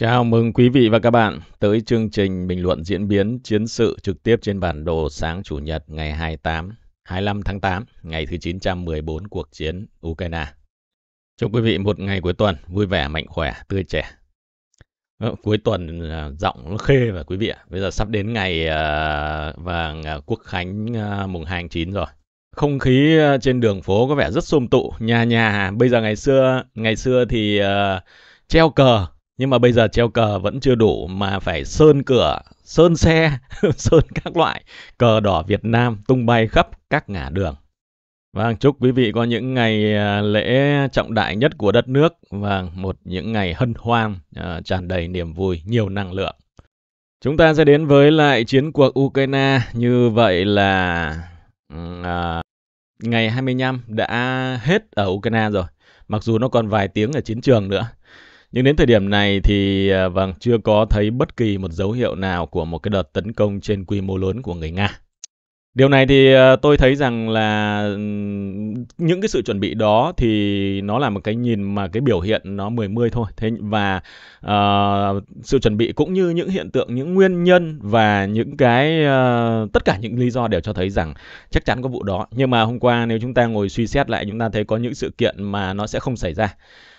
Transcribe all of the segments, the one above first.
Chào mừng quý vị và các bạn tới chương trình bình luận diễn biến chiến sự trực tiếp trên bản đồ sáng Chủ nhật ngày 28, 25 tháng 8, ngày thứ 914 cuộc chiến Ukraine. Chúc quý vị một ngày cuối tuần vui vẻ, mạnh khỏe, tươi trẻ. Ờ, cuối tuần ờ, giọng nó khê và quý vị ạ. Bây giờ sắp đến ngày ờ, và quốc khánh mùng 2 tháng 9 rồi. Không khí trên đường phố có vẻ rất xôm tụ, nhà nhà. Bây giờ ngày xưa ngày xưa thì treo cờ nhưng mà bây giờ treo cờ vẫn chưa đủ mà phải sơn cửa sơn xe sơn các loại cờ đỏ Việt Nam tung bay khắp các ngã đường Vâng, chúc quý vị có những ngày à, lễ trọng đại nhất của đất nước và vâng, một những ngày hân hoan, à, tràn đầy niềm vui, nhiều năng lượng. Chúng ta sẽ đến với lại chiến cuộc Ukraine. Như vậy là uh, ngày 25 đã hết ở Ukraine rồi. Mặc dù nó còn vài tiếng ở chiến trường nữa. Nhưng đến thời điểm này thì à, vâng chưa có thấy bất kỳ một dấu hiệu nào của một cái đợt tấn công trên quy mô lớn của người Nga. Điều này thì à, tôi thấy rằng là những cái sự chuẩn bị đó thì nó là một cái nhìn mà cái biểu hiện nó mười mươi thôi. Thế và uh, sự chuẩn bị cũng như những hiện tượng, những nguyên nhân và những cái uh, tất cả những lý do đều cho thấy rằng chắc chắn có vụ đó. Nhưng mà hôm qua nếu chúng ta ngồi suy xét lại chúng ta thấy có những sự kiện mà nó sẽ không xảy ra.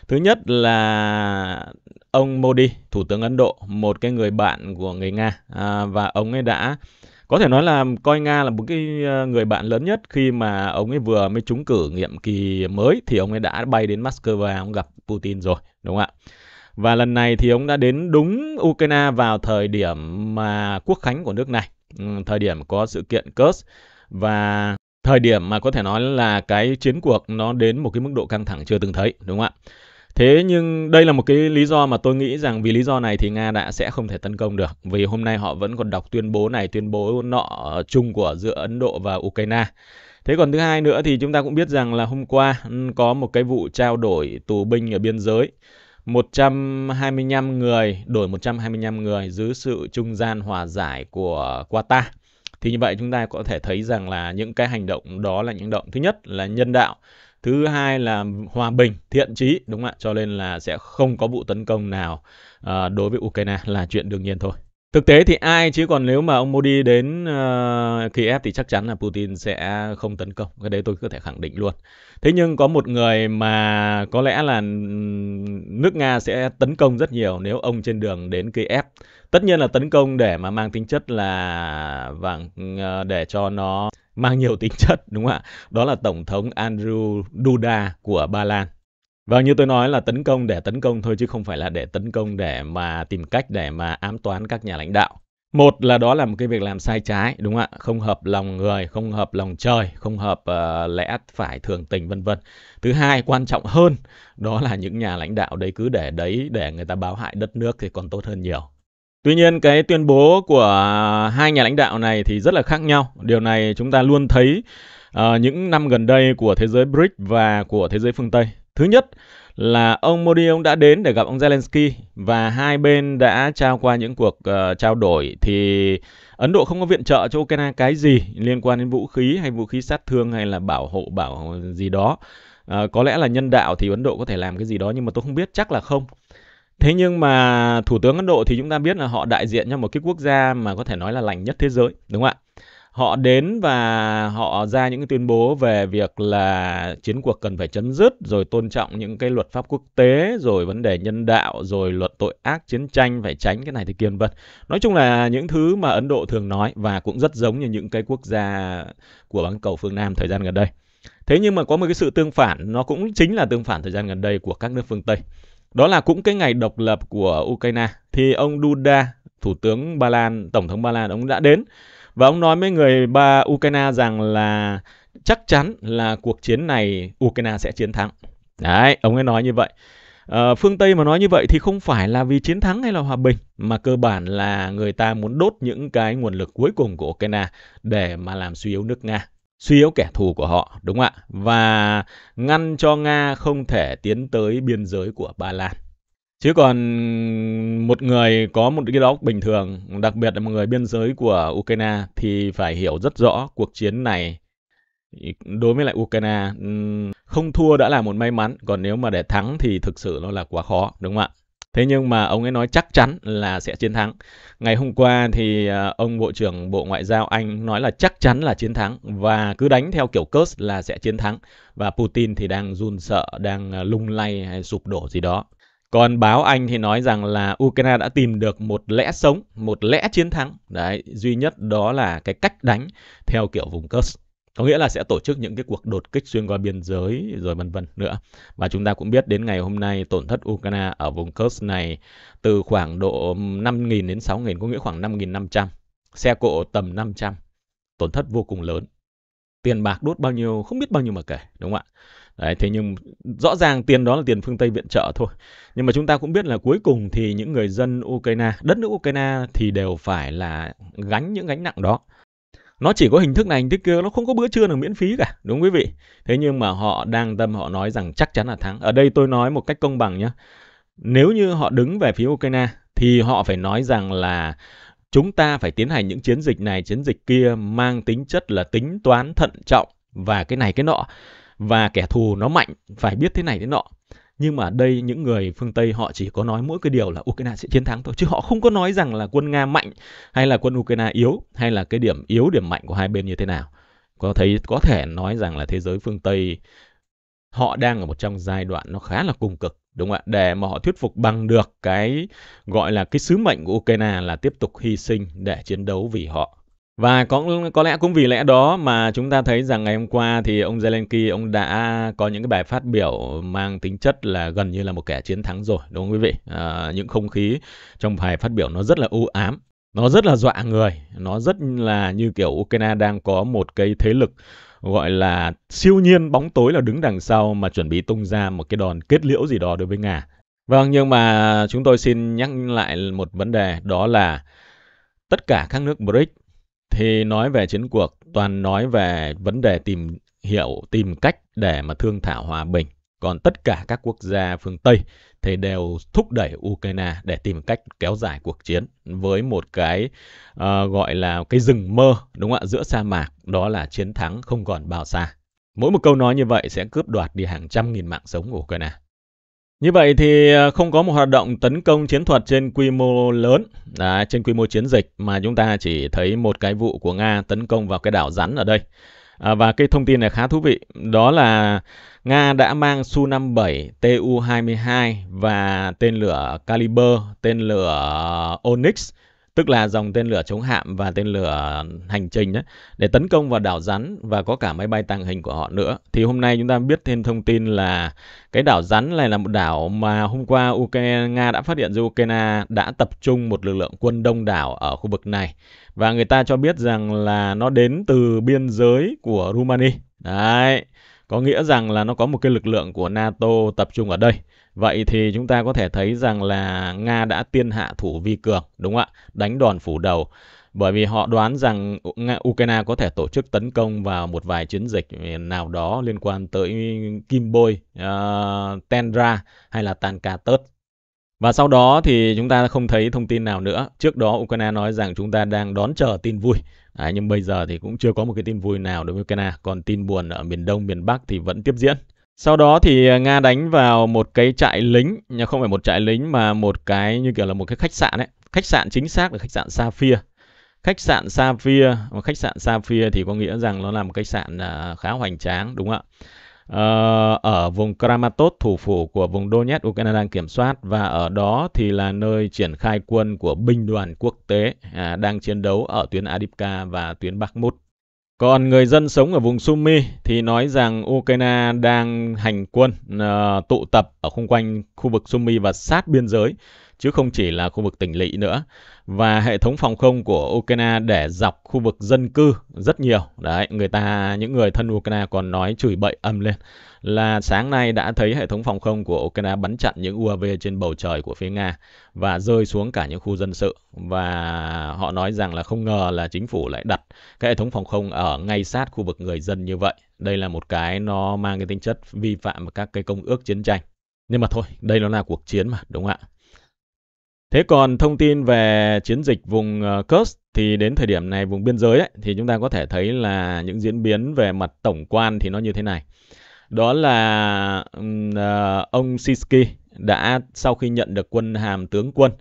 Thứ nhất là ông Modi, Thủ tướng Ấn Độ, một cái người bạn của người Nga à, và ông ấy đã có thể nói là coi Nga là một cái ờ, người bạn lớn nhất khi mà ông ấy vừa mới trúng cử nhiệm kỳ mới thì ông ấy đã bay đến Moscow ông gặp Putin rồi, đúng không ạ? Và lần này thì ông đã đến đúng Ukraine vào thời điểm mà quốc khánh của nước này, ừ, thời điểm có sự kiện Kursk và thời điểm mà có thể nói là cái chiến cuộc nó đến một cái mức độ căng thẳng chưa từng thấy, đúng không ạ? Thế nhưng đây là một cái lý do mà tôi nghĩ rằng vì lý do này thì Nga đã sẽ không thể tấn công được vì hôm nay họ vẫn còn đọc tuyên bố này tuyên bố nọ chung của giữa Ấn Độ và Ukraine. Thế còn thứ hai nữa thì chúng ta cũng biết rằng là hôm qua ừ, có một cái vụ trao đổi tù binh ở biên giới 125 người đổi 125 người dưới sự trung gian hòa giải của Qatar. Thì như vậy chúng ta có thể thấy rằng là những cái hành động đó là những động thứ nhất là nhân đạo thứ hai là hòa bình thiện trí đúng không ạ cho nên là sẽ không có vụ tấn công nào uh, đối với ukraine là chuyện đương nhiên thôi Thực tế thì ai chứ còn nếu mà ông Modi đến uh, ờ, Kiev thì chắc chắn là Putin sẽ không tấn công. Cái đấy tôi có thể khẳng định luôn. Thế nhưng có một người mà có lẽ là nước Nga sẽ tấn công rất nhiều nếu ông trên đường đến Kiev tất nhiên là tấn công để mà mang tính chất là vàng ờ, để cho nó mang nhiều tính chất đúng không ạ đó là tổng thống Andrew Duda của Ba Lan và vâng, như tôi nói là tấn công để tấn công thôi chứ không phải là để tấn công để mà tìm cách để mà ám toán các nhà lãnh đạo một là đó là một cái việc làm sai trái đúng không ạ không hợp lòng người không hợp lòng trời không hợp uh, lẽ phải thường tình vân vân thứ hai quan trọng hơn đó là những nhà lãnh đạo đấy cứ để đấy để người ta báo hại đất nước thì còn tốt hơn nhiều Tuy nhiên cái tuyên bố của hai nhà lãnh đạo này thì rất là khác nhau. Điều này chúng ta luôn thấy uh, những năm gần đây của thế giới BRICS và của thế giới phương Tây. Thứ nhất là ông Modi ông đã đến để gặp ông Zelensky và hai bên đã trao qua những cuộc uh, trao đổi thì Ấn Độ không có viện trợ cho Ukraine cái gì liên quan đến vũ khí hay vũ khí sát thương hay là bảo hộ bảo gì đó. À, có lẽ là nhân đạo thì Ấn Độ có thể làm cái gì đó nhưng mà tôi không biết chắc là không. Thế nhưng mà thủ tướng Ấn Độ thì chúng ta biết là họ đại diện cho một cái quốc gia mà có thể nói là lành nhất thế giới, đúng không ạ? Họ đến và họ ra những cái tuyên bố về việc là chiến cuộc cần phải chấm dứt, rồi tôn trọng những cái luật pháp quốc tế, rồi vấn đề nhân đạo, rồi luật tội ác chiến tranh phải tránh cái này thì kiên vân. Nói chung là những thứ mà Ấn Độ thường nói và cũng rất giống như những cái quốc gia của bán cầu phương Nam thời gian gần đây. Thế nhưng mà có một cái sự tương phản, nó cũng chính là tương phản thời gian gần đây của các nước phương Tây. Đó là cũng cái ngày độc lập của Ukraine thì ông Duda, thủ tướng Ba Lan, tổng thống Ba Lan ông đã đến và ông nói với người ba Ukraine rằng là chắc chắn là cuộc chiến này Ukraine sẽ chiến thắng. Đấy, ông ấy nói như vậy. À, phương Tây mà nói như vậy thì không phải là vì chiến thắng hay là hòa bình mà cơ bản là người ta muốn đốt những cái nguồn lực cuối cùng của Ukraine để mà làm suy yếu nước Nga suy yếu kẻ thù của họ, đúng không ạ? Và ngăn cho Nga không thể tiến tới biên giới của Ba Lan. Chứ còn một người có một cái đó bình thường, đặc biệt là một người biên giới của Ukraine thì phải hiểu rất rõ cuộc chiến này đối với lại Ukraine không thua đã là một may mắn, còn nếu mà để thắng thì thực sự nó là quá khó, đúng không ạ? Thế nhưng mà ông ấy nói chắc chắn là sẽ chiến thắng. Ngày hôm qua thì à, ông Bộ trưởng Bộ Ngoại giao Anh nói là chắc chắn là chiến thắng và cứ đánh theo kiểu Kurz là sẽ chiến thắng. Và Putin thì đang run sợ, đang à, lung lay hay sụp đổ gì đó. Còn báo Anh thì nói rằng là Ukraine đã tìm được một lẽ sống, một lẽ chiến thắng. Đấy, duy nhất đó là cái cách đánh theo kiểu vùng Kursk có nghĩa là sẽ tổ chức những cái cuộc đột kích xuyên qua biên giới rồi vân vân nữa và chúng ta cũng biết đến ngày hôm nay tổn thất Ukraine ở vùng Kursk này từ khoảng độ 5.000 đến 6.000 có nghĩa khoảng 5.500 xe cộ tầm 500 tổn thất vô cùng lớn tiền bạc đốt bao nhiêu không biết bao nhiêu mà kể đúng không ạ Đấy, thế nhưng rõ ràng tiền đó là tiền phương Tây viện trợ thôi. Nhưng mà chúng ta cũng biết là cuối cùng thì những người dân Ukraine, đất nước Ukraine thì đều phải là gánh những gánh nặng đó nó chỉ có hình thức này hình thức kia nó không có bữa trưa nào miễn phí cả đúng quý vị thế nhưng mà họ đang tâm họ nói rằng chắc chắn là thắng ở đây tôi nói một cách công bằng nhé nếu như họ đứng về phía ukraine thì họ phải nói rằng là chúng ta phải tiến hành những chiến dịch này chiến dịch kia mang tính chất là tính toán thận trọng và cái này cái nọ và kẻ thù nó mạnh phải biết thế này thế nọ nhưng mà đây những người phương Tây họ chỉ có nói mỗi cái điều là Ukraine sẽ chiến thắng thôi chứ họ không có nói rằng là quân Nga mạnh hay là quân Ukraine yếu hay là cái điểm yếu điểm mạnh của hai bên như thế nào có thấy có thể nói rằng là thế giới phương Tây họ đang ở một trong giai đoạn nó khá là cùng cực đúng không ạ để mà họ thuyết phục bằng được cái gọi là cái sứ mệnh của Ukraine là tiếp tục hy sinh để chiến đấu vì họ và có có lẽ cũng vì lẽ đó mà chúng ta thấy rằng ngày hôm qua thì ông Zelensky ông đã có những cái bài phát biểu mang tính chất là gần như là một kẻ chiến thắng rồi, đúng không quý vị? À, những không khí trong bài phát biểu nó rất là u ám, nó rất là dọa người, nó rất là như kiểu Ukraine đang có một cái thế lực gọi là siêu nhiên bóng tối là đứng đằng sau mà chuẩn bị tung ra một cái đòn kết liễu gì đó đối với Nga. Vâng, nhưng mà chúng tôi xin nhắc lại một vấn đề đó là tất cả các nước BRICS thì nói về chiến cuộc toàn nói về vấn đề tìm hiểu tìm cách để mà thương thảo hòa bình còn tất cả các quốc gia phương tây thì đều thúc đẩy ukraine để tìm cách kéo dài cuộc chiến với một cái uh, gọi là cái rừng mơ đúng không ạ giữa sa mạc đó là chiến thắng không còn bao xa mỗi một câu nói như vậy sẽ cướp đoạt đi hàng trăm nghìn mạng sống của ukraine như vậy thì à, không có một hoạt động tấn công chiến thuật trên quy mô lớn, à, trên quy mô chiến dịch mà chúng ta chỉ thấy một cái vụ của Nga tấn công vào cái đảo rắn ở đây. À, và cái thông tin này khá thú vị, đó là Nga đã mang Su-57, Tu-22 và tên lửa Caliber, tên lửa Onyx tức là dòng tên lửa chống hạm và tên lửa hành trình ấy, để tấn công vào đảo rắn và có cả máy bay tàng hình của họ nữa. Thì hôm nay chúng ta biết thêm thông tin là cái đảo rắn này là một đảo mà hôm qua Ukraine Nga đã phát hiện ra Ukraine đã tập trung một lực lượng quân đông đảo ở khu vực này và người ta cho biết rằng là nó đến từ biên giới của Rumani. Đấy, có nghĩa rằng là nó có một cái lực lượng của NATO tập trung ở đây Vậy thì chúng ta có thể thấy rằng là Nga đã tiên hạ thủ vi cường, đúng không ạ? Đánh đòn phủ đầu. Bởi vì họ đoán rằng Ukraine có thể tổ chức tấn công vào một vài chiến dịch ừ, nào đó liên quan tới Kim Bôi, uh, Tendra hay là Tankatus. Và sau đó thì chúng ta không thấy thông tin nào nữa. Trước đó Ukraine nói rằng chúng ta đang đón chờ tin vui. À, nhưng bây giờ thì cũng chưa có một cái tin vui nào đối với Ukraine. Còn tin buồn ở miền Đông, miền Bắc thì vẫn tiếp diễn. Sau đó thì à, Nga đánh vào một cái trại lính, không phải một trại lính mà một cái như kiểu là một cái khách sạn ấy. Khách sạn chính xác là khách sạn Safia. Khách sạn Safia, và khách sạn Safia thì có nghĩa rằng nó là một khách sạn à, khá hoành tráng đúng không ạ? Ờ, ở vùng Kramatorsk thủ phủ của vùng Donetsk, Ukraine đang kiểm soát và ở đó thì là nơi triển khai quân của binh đoàn quốc tế à, đang chiến đấu ở tuyến Adipka và tuyến Bakhmut. Còn người dân sống ở vùng Sumy thì nói rằng Ukraine đang hành quân uh, tụ tập ở xung quanh khu vực Sumy và sát biên giới chứ không chỉ là khu vực tỉnh lỵ nữa và hệ thống phòng không của Ukraine để dọc khu vực dân cư rất nhiều đấy người ta những người thân Ukraine còn nói chửi bậy âm lên là sáng nay đã thấy hệ thống phòng không của Ukraine bắn chặn những UAV trên bầu trời của phía Nga và rơi xuống cả những khu dân sự. Và họ nói rằng là không ngờ là chính phủ lại đặt cái hệ thống phòng không ở ngay sát khu vực người dân như vậy. Đây là một cái nó mang cái tính chất vi phạm các cái công ước chiến tranh. Nhưng mà thôi, đây nó là cuộc chiến mà, đúng không ạ? Thế còn thông tin về chiến dịch vùng ờ, Kursk thì đến thời điểm này vùng biên giới ấy, thì chúng ta có thể thấy là những diễn biến về mặt tổng quan thì nó như thế này đó là uh, ông Sisky đã sau khi nhận được quân hàm tướng quân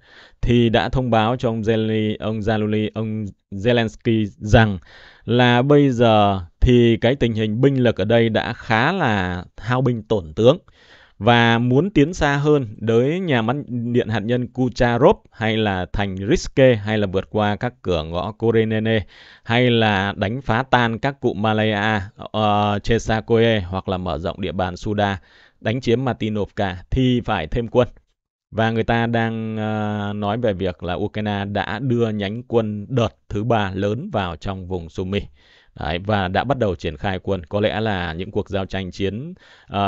thì đã thông báo cho ông Zelensky, ông Zaluli, ông Zelensky rằng là bây giờ thì cái tình hình binh lực ở đây đã khá là hao binh tổn tướng và muốn tiến xa hơn tới nhà máy điện hạt nhân Kucharov hay là thành Riske hay là vượt qua các cửa ngõ Korenene hay là đánh phá tan các cụm Malaya, uh, ờ, Chesakoe hoặc là mở rộng địa bàn Suda, đánh chiếm Martinovka thì phải thêm quân. Và người ta đang uh, nói về việc là Ukraine đã đưa nhánh quân đợt thứ ba lớn vào trong vùng Sumy. Đấy, và đã bắt đầu triển khai quân. Có lẽ là những cuộc giao tranh chiến uh,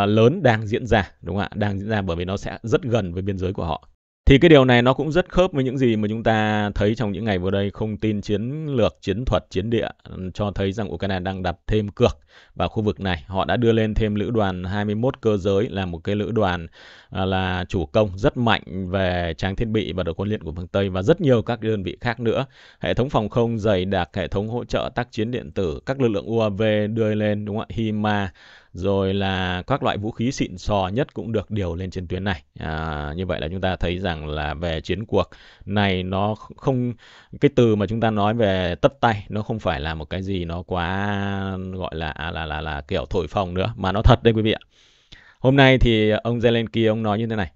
lớn đang diễn ra, đúng không ạ? Đang diễn ra bởi vì nó sẽ rất gần với biên giới của họ. Thì cái điều này nó cũng rất khớp với những gì mà chúng ta thấy trong những ngày vừa đây không tin chiến lược, chiến thuật, chiến địa cho thấy rằng Ukraine đang đặt thêm cược vào khu vực này. Họ đã đưa lên thêm lữ đoàn 21 cơ giới là một cái lữ đoàn à, là chủ công rất mạnh về trang thiết bị và đội quân luyện của phương Tây và rất nhiều các đơn vị khác nữa. Hệ thống phòng không dày đặc, hệ thống hỗ trợ tác chiến điện tử, các lực lượng UAV đưa lên đúng không ạ? HIMA rồi là các loại vũ khí xịn sò nhất cũng được điều lên trên tuyến này à, như vậy là chúng ta thấy rằng là về chiến cuộc này nó không cái từ mà chúng ta nói về tất tay nó không phải là một cái gì nó quá gọi là là là là, là kiểu thổi phồng nữa mà nó thật đấy quý vị ạ hôm nay thì ông Zelensky ông nói như thế này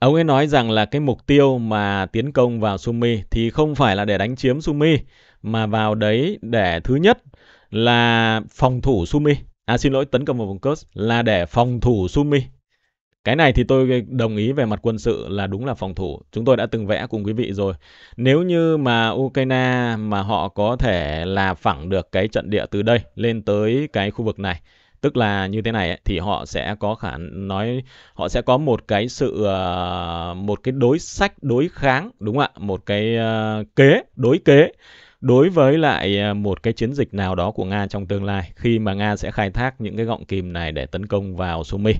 Ông ấy nói rằng là cái mục tiêu mà tiến công vào Sumi thì không phải là để đánh chiếm Sumi mà vào đấy để thứ nhất là phòng thủ Sumi à xin lỗi tấn công vào vùng Kursk là để phòng thủ Sumi. Cái này thì tôi đồng ý về mặt quân sự là đúng là phòng thủ. Chúng tôi đã từng vẽ cùng quý vị rồi. Nếu như mà Ukraine mà họ có thể là phẳng được cái trận địa từ đây lên tới cái khu vực này tức là như thế này ấy, thì họ sẽ có khả nói họ sẽ có một cái sự ờ, một cái đối sách đối kháng đúng không ạ một cái ờ, kế đối kế đối với lại à, một cái chiến dịch nào đó của Nga trong tương lai khi mà Nga sẽ khai thác những cái gọng kìm này để tấn công vào sumy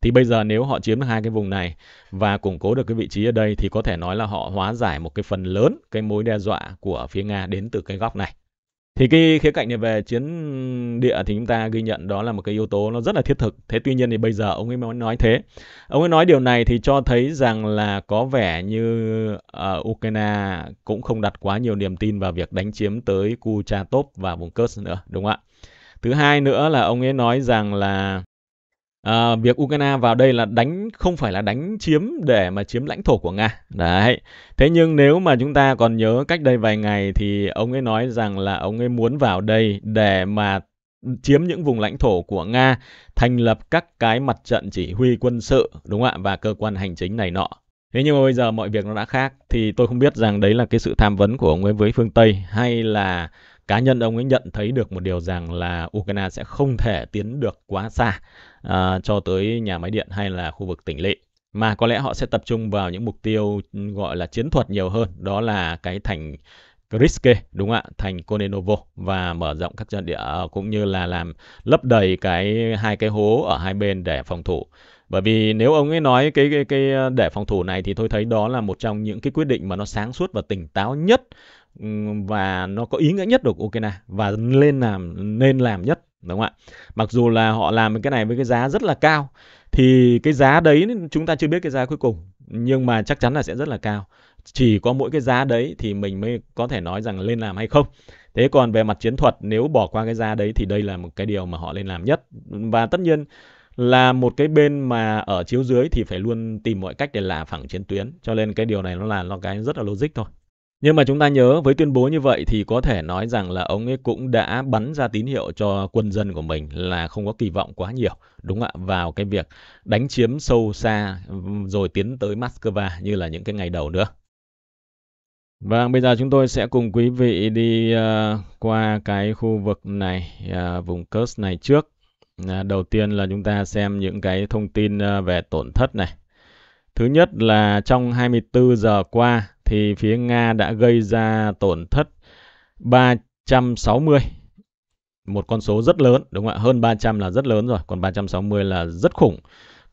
Thì bây giờ nếu họ chiếm được hai cái vùng này và củng cố được cái vị trí ở đây thì có thể nói là họ hóa giải một cái phần lớn cái mối đe dọa của phía Nga đến từ cái góc này thì cái khía cạnh này về chiến địa thì chúng ta ghi nhận đó là một cái yếu tố nó rất là thiết thực thế tuy nhiên thì bây giờ ông ấy mới nói thế ông ấy nói điều này thì cho thấy rằng là có vẻ như uh, ukraine cũng không đặt quá nhiều niềm tin vào việc đánh chiếm tới Kuchatov và vùng Kursk nữa đúng không ạ thứ hai nữa là ông ấy nói rằng là à, việc Ukraine vào đây là đánh không phải là đánh chiếm để mà chiếm lãnh thổ của Nga. Đấy. Thế nhưng nếu mà chúng ta còn nhớ cách đây vài ngày thì ông ấy nói rằng là ông ấy muốn vào đây để mà chiếm những vùng lãnh thổ của Nga, thành lập các cái mặt trận chỉ huy quân sự, đúng không ạ? Và cơ quan hành chính này nọ. Thế nhưng mà bây giờ mọi việc nó đã khác thì tôi không biết rằng đấy là cái sự tham vấn của ông ấy với phương Tây hay là cá nhân ông ấy nhận thấy được một điều rằng là Ukraine sẽ không thể tiến được quá xa à, cho tới nhà máy điện hay là khu vực tỉnh lỵ mà có lẽ họ sẽ tập trung vào những mục tiêu ừ, gọi là chiến thuật nhiều hơn đó là cái thành Griske đúng không ạ thành Konenovo và mở rộng các trận địa à, cũng như là làm lấp đầy cái hai cái hố ở hai bên để phòng thủ bởi vì nếu ông ấy nói cái cái cái à, để phòng thủ này thì tôi thấy đó là một trong những cái quyết định mà nó sáng suốt và tỉnh táo nhất ừ, và nó có ý nghĩa nhất được Ukraine và nên làm nên làm nhất đúng không ạ mặc dù là họ làm cái này với cái giá rất là cao thì cái giá đấy chúng ta chưa biết cái giá cuối cùng nhưng mà chắc chắn là sẽ rất là cao chỉ có mỗi cái giá đấy thì mình mới có thể nói rằng lên làm hay không thế còn về mặt chiến thuật nếu bỏ qua cái giá đấy thì đây là một cái điều mà họ lên làm nhất và tất nhiên là một cái bên mà ở chiếu dưới thì phải luôn tìm mọi cách để là phẳng chiến tuyến cho nên cái điều này nó là nó cái rất là logic thôi nhưng mà chúng ta nhớ với tuyên bố như vậy thì có thể nói rằng là ông ấy cũng đã bắn ra tín hiệu cho quân dân của mình là không có kỳ vọng quá nhiều, đúng không ạ, vào cái việc đánh chiếm sâu xa rồi tiến tới Moscow như là những cái ngày đầu nữa. Và vâng, bây giờ chúng tôi sẽ cùng quý vị đi uh, qua cái khu vực này, uh, vùng Kursk này trước. Uh, đầu tiên là chúng ta xem những cái thông tin uh, về tổn thất này. Thứ nhất là trong 24 giờ qua thì phía Nga đã gây ra tổn thất 360 một con số rất lớn đúng không ạ? Hơn 300 là rất lớn rồi, còn 360 là rất khủng.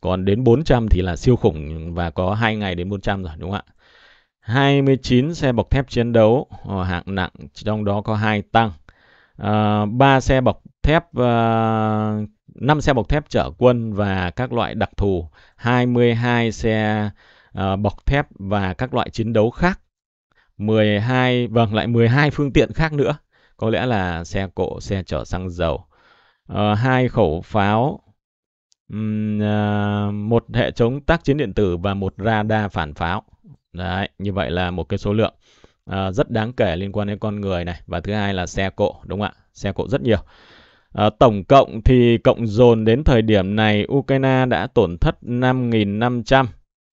Còn đến 400 thì là siêu khủng và có 2 ngày đến 400 rồi đúng không ạ? 29 xe bọc thép chiến đấu ờ, hạng nặng trong đó có hai tăng. À, ờ, 3 xe bọc thép uh, 5 xe bọc thép chở quân và các loại đặc thù, 22 xe ờ, bọc thép và các loại chiến đấu khác. 12 vâng lại 12 phương tiện khác nữa, có lẽ là xe cộ, xe chở xăng dầu. Ờ, hai khẩu pháo, ờ, một hệ chống tác chiến điện tử và một radar phản pháo. Đấy, như vậy là một cái số lượng rất đáng kể liên quan đến con người này và thứ hai là xe cộ đúng không ạ? Xe cộ rất nhiều. À, tổng cộng thì cộng dồn đến thời điểm này Ukraine đã tổn thất 5.500.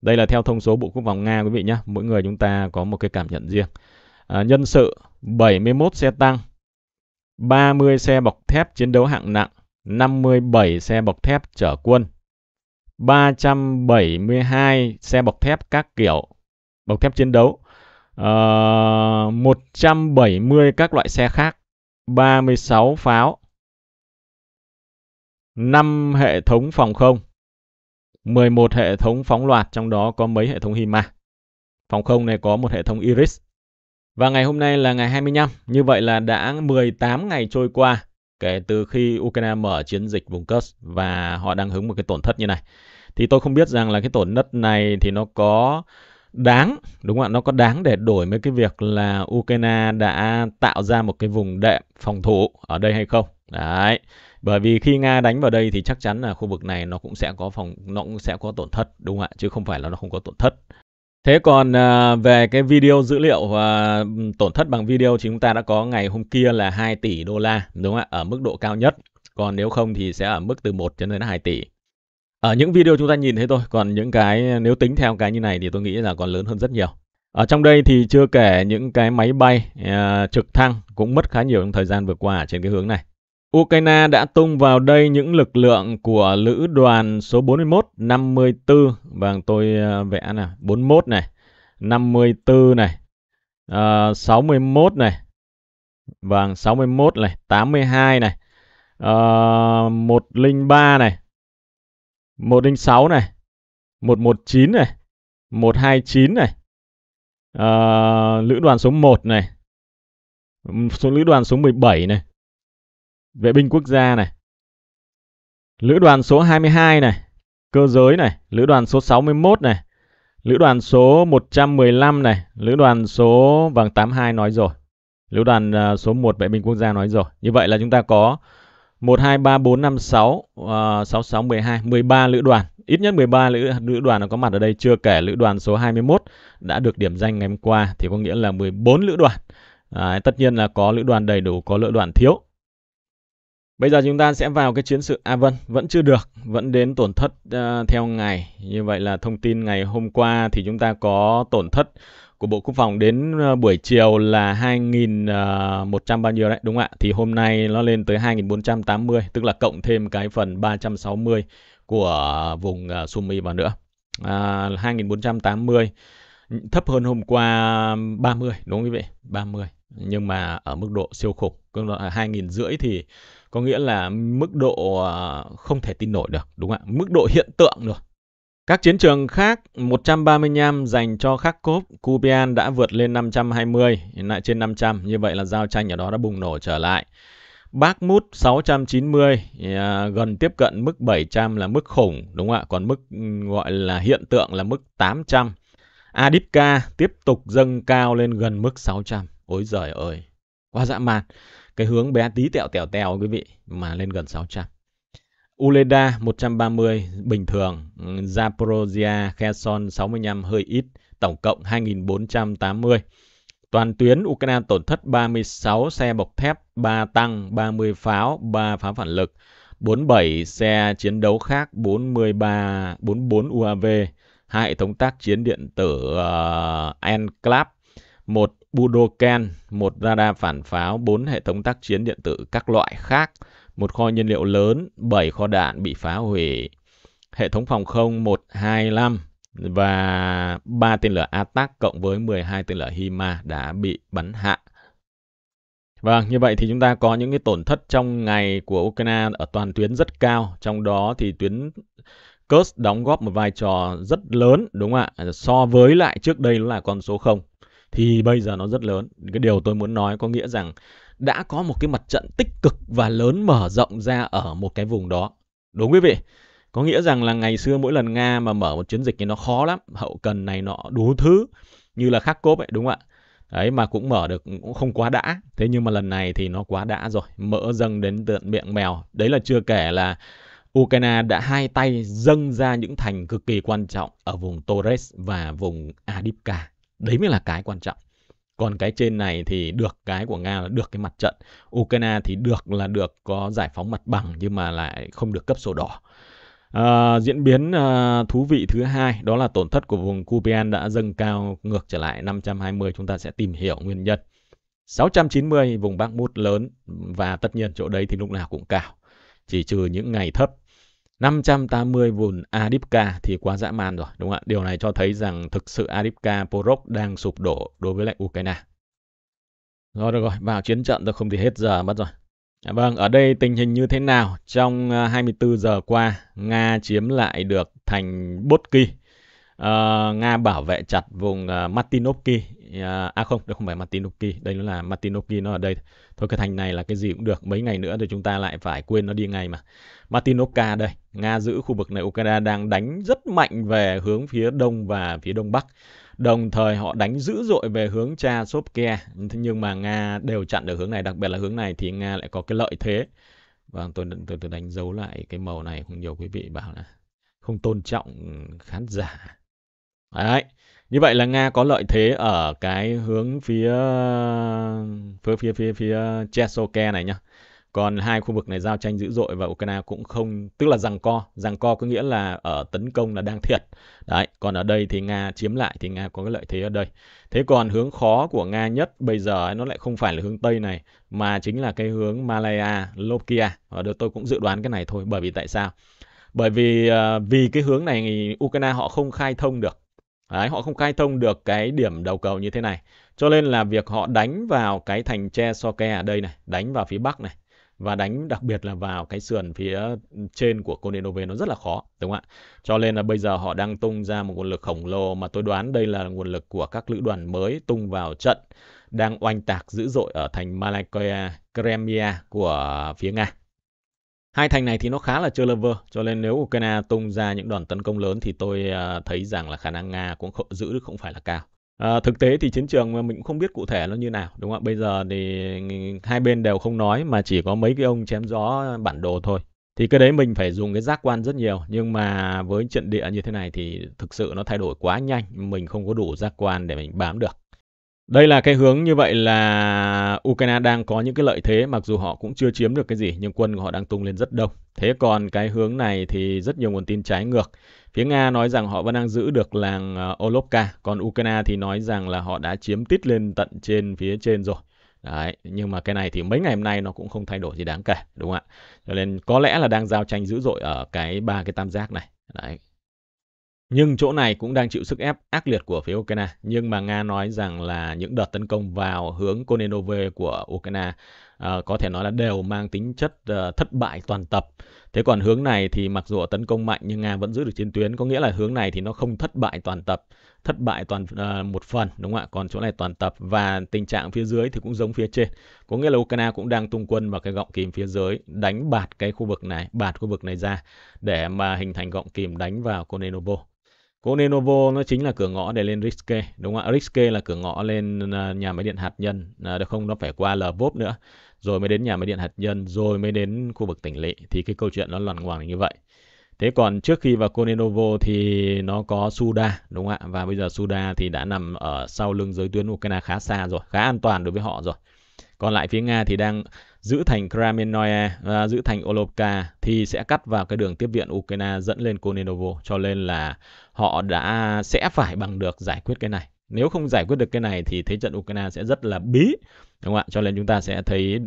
Đây là theo thông số Bộ Quốc phòng Nga quý vị nhé. Mỗi người chúng ta có một cái cảm nhận riêng. À, nhân sự 71 xe tăng, 30 xe bọc thép chiến đấu hạng nặng, 57 xe bọc thép chở quân, 372 xe bọc thép các kiểu, bọc thép chiến đấu, uh, ờ, 170 các loại xe khác, 36 pháo, 5 hệ thống phòng không, 11 hệ thống phóng loạt, trong đó có mấy hệ thống HIMA. Phòng không này có một hệ thống Iris. Và ngày hôm nay là ngày 25, như vậy là đã 18 ngày trôi qua kể từ khi Ukraine mở chiến dịch vùng Kursk và họ đang hứng một cái tổn thất như này. Thì tôi không biết rằng là cái tổn thất này thì nó có đáng, đúng không ạ? Nó có đáng để đổi với cái việc là Ukraine đã tạo ra một cái vùng đệm phòng thủ ở đây hay không? Đấy bởi vì khi Nga đánh vào đây thì chắc chắn là khu vực này nó cũng sẽ có phòng nó cũng sẽ có tổn thất đúng không ạ chứ không phải là nó không có tổn thất Thế còn à, về cái video dữ liệu à, tổn thất bằng video thì chúng ta đã có ngày hôm kia là 2 tỷ đô la đúng không ạ? Ở mức độ cao nhất. Còn nếu không thì sẽ ở mức từ 1 cho đến 2 tỷ. Ở những video chúng ta nhìn thấy thôi, còn những cái à, nếu tính theo cái như này thì tôi nghĩ là còn lớn hơn rất nhiều. Ở trong đây thì chưa kể những cái máy bay à, trực thăng cũng mất khá nhiều trong thời gian vừa qua trên cái hướng này. Ukraine đã tung vào đây những lực lượng của lữ đoàn số 41, 54. Vâng, tôi ờ, vẽ nè. 41 này, 54 này, ờ, uh, 61 này. Vâng, 61 này, 82 này, uh, ờ, 103 này, 106 này, 119 này, 129 này, lữ đoàn số 1 này, ừ, số lữ đoàn số 17 này, vệ binh quốc gia này, lữ đoàn số 22 này, cơ giới này, lữ đoàn số 61 này, lữ đoàn số 115 này, lữ đoàn số vàng 82 nói rồi. Lữ đoàn à, số 1 vệ binh quốc gia nói rồi. Như vậy là chúng ta có 1 2 3 4 5 6 uh, 6 6 12 13 lữ đoàn. Ít nhất 13 lữ lữ đoàn nó có mặt ở đây chưa kể lữ đoàn số 21 đã được điểm danh ngày hôm qua thì có nghĩa là 14 lữ đoàn. À, tất nhiên là có lữ đoàn đầy đủ, có lữ đoàn thiếu. Bây giờ chúng ta sẽ vào cái chiến sự, a à, vân vẫn chưa được, vẫn đến tổn thất uh, theo ngày. Như vậy là thông tin ngày hôm qua thì chúng ta có tổn thất của Bộ Quốc phòng đến uh, buổi chiều là 2.100 bao nhiêu đấy, đúng không ạ? Thì hôm nay nó lên tới 2.480, tức là cộng thêm cái phần 360 của vùng uh, Sumi vào nữa. Uh, 2.480 thấp hơn hôm qua 30 đúng không quý vị 30 nhưng mà ở mức độ siêu khủng tức là hai nghìn rưỡi thì có nghĩa là mức độ ờ, không thể tin nổi được đúng không ạ mức độ hiện tượng rồi các chiến trường khác 135 dành cho Kharkov, Kupian đã vượt lên 520, lại trên 500, như vậy là giao tranh ở đó đã bùng nổ trở lại. Bakhmut 690 ờ, gần tiếp cận mức 700 là mức khủng đúng không ạ? Còn mức ừ, gọi là hiện tượng là mức 800. Adipka tiếp tục dâng cao lên gần mức 600. Ôi giời ơi, quá dã man cái hướng bé tí tẹo tẹo tẹo quý vị mà lên gần 600. Uleda 130 bình thường, Zaporozhia, Kherson 65 hơi ít, tổng cộng 2480. Toàn tuyến Ukraine tổn thất 36 xe bọc thép, 3 tăng, 30 pháo, 3 pháo phản lực, 47 xe chiến đấu khác, 43 44 UAV, hai hệ thống tác chiến điện tử uh, ờ, Enclave, một Budokan, một radar phản pháo, bốn hệ thống tác chiến điện tử các loại khác, một kho nhiên liệu lớn, bảy kho đạn bị phá hủy, hệ thống phòng không 125 và ba tên lửa Atak cộng với 12 tên lửa Hima đã bị bắn hạ. Vâng, như vậy thì chúng ta có những cái tổn thất trong ngày của Ukraine ở toàn tuyến rất cao, trong đó thì tuyến Kursk đóng góp một vai trò rất lớn đúng không ạ? So với lại trước đây là con số 0 thì bây giờ nó rất lớn. Cái điều tôi muốn nói có nghĩa rằng đã có một cái mặt trận tích cực và lớn mở rộng ra ở một cái vùng đó. Đúng quý vị? Có nghĩa rằng là ngày xưa mỗi lần Nga mà mở một chiến dịch thì nó khó lắm, hậu cần này nọ đủ thứ như là khắc cốp ấy đúng không ạ? Đấy mà cũng mở được cũng không quá đã. Thế nhưng mà lần này thì nó quá đã rồi, mỡ dâng đến tận miệng mèo. Đấy là chưa kể là Ukraine đã hai tay dâng ra những thành cực kỳ quan trọng ở vùng Torres và vùng Adipka. Đấy mới là cái quan trọng. Còn cái trên này thì được cái của Nga là được cái mặt trận. Ukraine thì được là được có giải phóng mặt bằng nhưng mà lại không được cấp sổ đỏ. À, diễn biến à, thú vị thứ hai đó là tổn thất của vùng Kupian đã dâng cao ngược trở lại 520 chúng ta sẽ tìm hiểu nguyên nhân. 690 vùng Bắc Mút lớn và tất nhiên chỗ đấy thì lúc nào cũng cao. Chỉ trừ những ngày thấp 580 vùng Adipka thì quá dã man rồi, đúng không ạ? Điều này cho thấy rằng thực sự Adipka Porok đang sụp đổ đối với lại Ukraine. Rồi được rồi, vào chiến trận rồi không thì hết giờ mất rồi. À, vâng, ở đây tình hình như thế nào? Trong 24 à, giờ qua, Nga chiếm lại được thành Bodki uh, Nga bảo vệ chặt vùng uh, ờ, Martinovki uh, ờ, à không đây không phải Martinovki đây nó là Martinovki nó ở đây thôi cái thành này là cái gì cũng được mấy ngày nữa thì chúng ta lại phải quên nó đi ngay mà Martinovka đây Nga giữ khu vực này Ukraine đang đánh rất mạnh về hướng phía đông và phía đông bắc Đồng thời họ đánh dữ dội về hướng cha Sopke nhưng mà Nga đều chặn được hướng này, đặc biệt là hướng này thì Nga lại có cái lợi thế. Và vâng, tôi tôi, tôi đánh dấu lại cái màu này, không nhiều quý vị bảo là không tôn trọng khán giả. Đấy. Như vậy là Nga có lợi thế ở cái hướng phía phía phía phía, phía Chesoke này nhá. Còn hai khu vực này giao tranh dữ dội và Ukraine cũng không tức là giằng co, giằng co có nghĩa là ở tấn công là đang thiệt. Đấy, còn ở đây thì Nga chiếm lại thì Nga có cái lợi thế ở đây. Thế còn hướng khó của Nga nhất bây giờ ấy, nó lại không phải là hướng Tây này mà chính là cái hướng Malaya, Lokia. và đây tôi cũng dự đoán cái này thôi bởi vì tại sao? Bởi vì ờ, vì cái hướng này Ukraine họ không khai thông được Đấy, họ không khai thông được cái điểm đầu cầu như thế này. Cho nên là việc họ đánh vào cái thành tre so ke ở đây này, đánh vào phía bắc này và đánh đặc biệt là vào cái sườn phía trên của Koninove nó rất là khó, đúng không ạ? Cho nên là bây giờ họ đang tung ra một nguồn lực khổng lồ mà tôi đoán đây là nguồn lực của các lữ đoàn mới tung vào trận đang oanh tạc dữ dội ở thành Malakaya, Crimea của phía Nga hai thành này thì nó khá là chơi lover cho nên nếu Ukraine tung ra những đoàn tấn công lớn thì tôi à, thấy rằng là khả năng Nga cũng không, giữ được không phải là cao. À, thực tế thì chiến trường mình cũng không biết cụ thể nó như nào đúng không ạ bây giờ thì hai bên đều không nói mà chỉ có mấy cái ông chém gió bản đồ thôi thì cái đấy mình phải dùng cái giác quan rất nhiều nhưng mà với trận địa như thế này thì thực sự nó thay đổi quá nhanh mình không có đủ giác quan để mình bám được đây là cái hướng như vậy là Ukraine đang có những cái lợi thế mặc dù họ cũng chưa chiếm được cái gì nhưng quân của họ đang tung lên rất đông. Thế còn cái hướng này thì rất nhiều nguồn tin trái ngược. Phía Nga nói rằng họ vẫn đang giữ được làng ờ, Olovka, còn Ukraine thì nói rằng là họ đã chiếm tít lên tận trên phía trên rồi. Đấy, nhưng mà cái này thì mấy ngày hôm nay nó cũng không thay đổi gì đáng kể, đúng không ạ? Cho nên có lẽ là đang giao tranh dữ dội ở cái ba cái tam giác này. Đấy, nhưng chỗ này cũng đang chịu sức ép ác liệt của phía Ukraine. Nhưng mà Nga nói rằng là những đợt tấn công vào hướng Konenove của Ukraine uh, có thể nói là đều mang tính chất uh, thất bại toàn tập. Thế còn hướng này thì mặc dù tấn công mạnh nhưng Nga vẫn giữ được chiến tuyến. Có nghĩa là hướng này thì nó không thất bại toàn tập. Thất bại toàn uh, một phần đúng không ạ? Còn chỗ này toàn tập. Và tình trạng phía dưới thì cũng giống phía trên. Có nghĩa là Ukraine cũng đang tung quân vào cái gọng kìm phía dưới. Đánh bạt cái khu vực này, bạt khu vực này ra. Để mà hình thành gọng kìm đánh vào Konenovo. Konenovo nó chính là cửa ngõ để lên Riske, đúng không ạ? Riske là cửa ngõ lên à, nhà máy điện hạt nhân, à, được không? Nó phải qua Lvov nữa, rồi mới đến nhà máy điện hạt nhân, rồi mới đến khu vực tỉnh lỵ. Thì cái câu chuyện nó loằn ngoằng như vậy. Thế còn trước khi vào Konenovo thì nó có Suda, đúng không ạ? Và bây giờ Suda thì đã nằm ở sau lưng giới tuyến Ukraine khá xa rồi, khá an toàn đối với họ rồi. Còn lại phía Nga thì đang giữ thành Kramennoye và giữ thành Olovka thì sẽ cắt vào cái đường tiếp viện Ukraine dẫn lên Konenovo cho nên là họ đã sẽ phải bằng được giải quyết cái này nếu không giải quyết được cái này thì thế trận Ukraine sẽ rất là bí đúng không ạ cho nên chúng ta sẽ thấy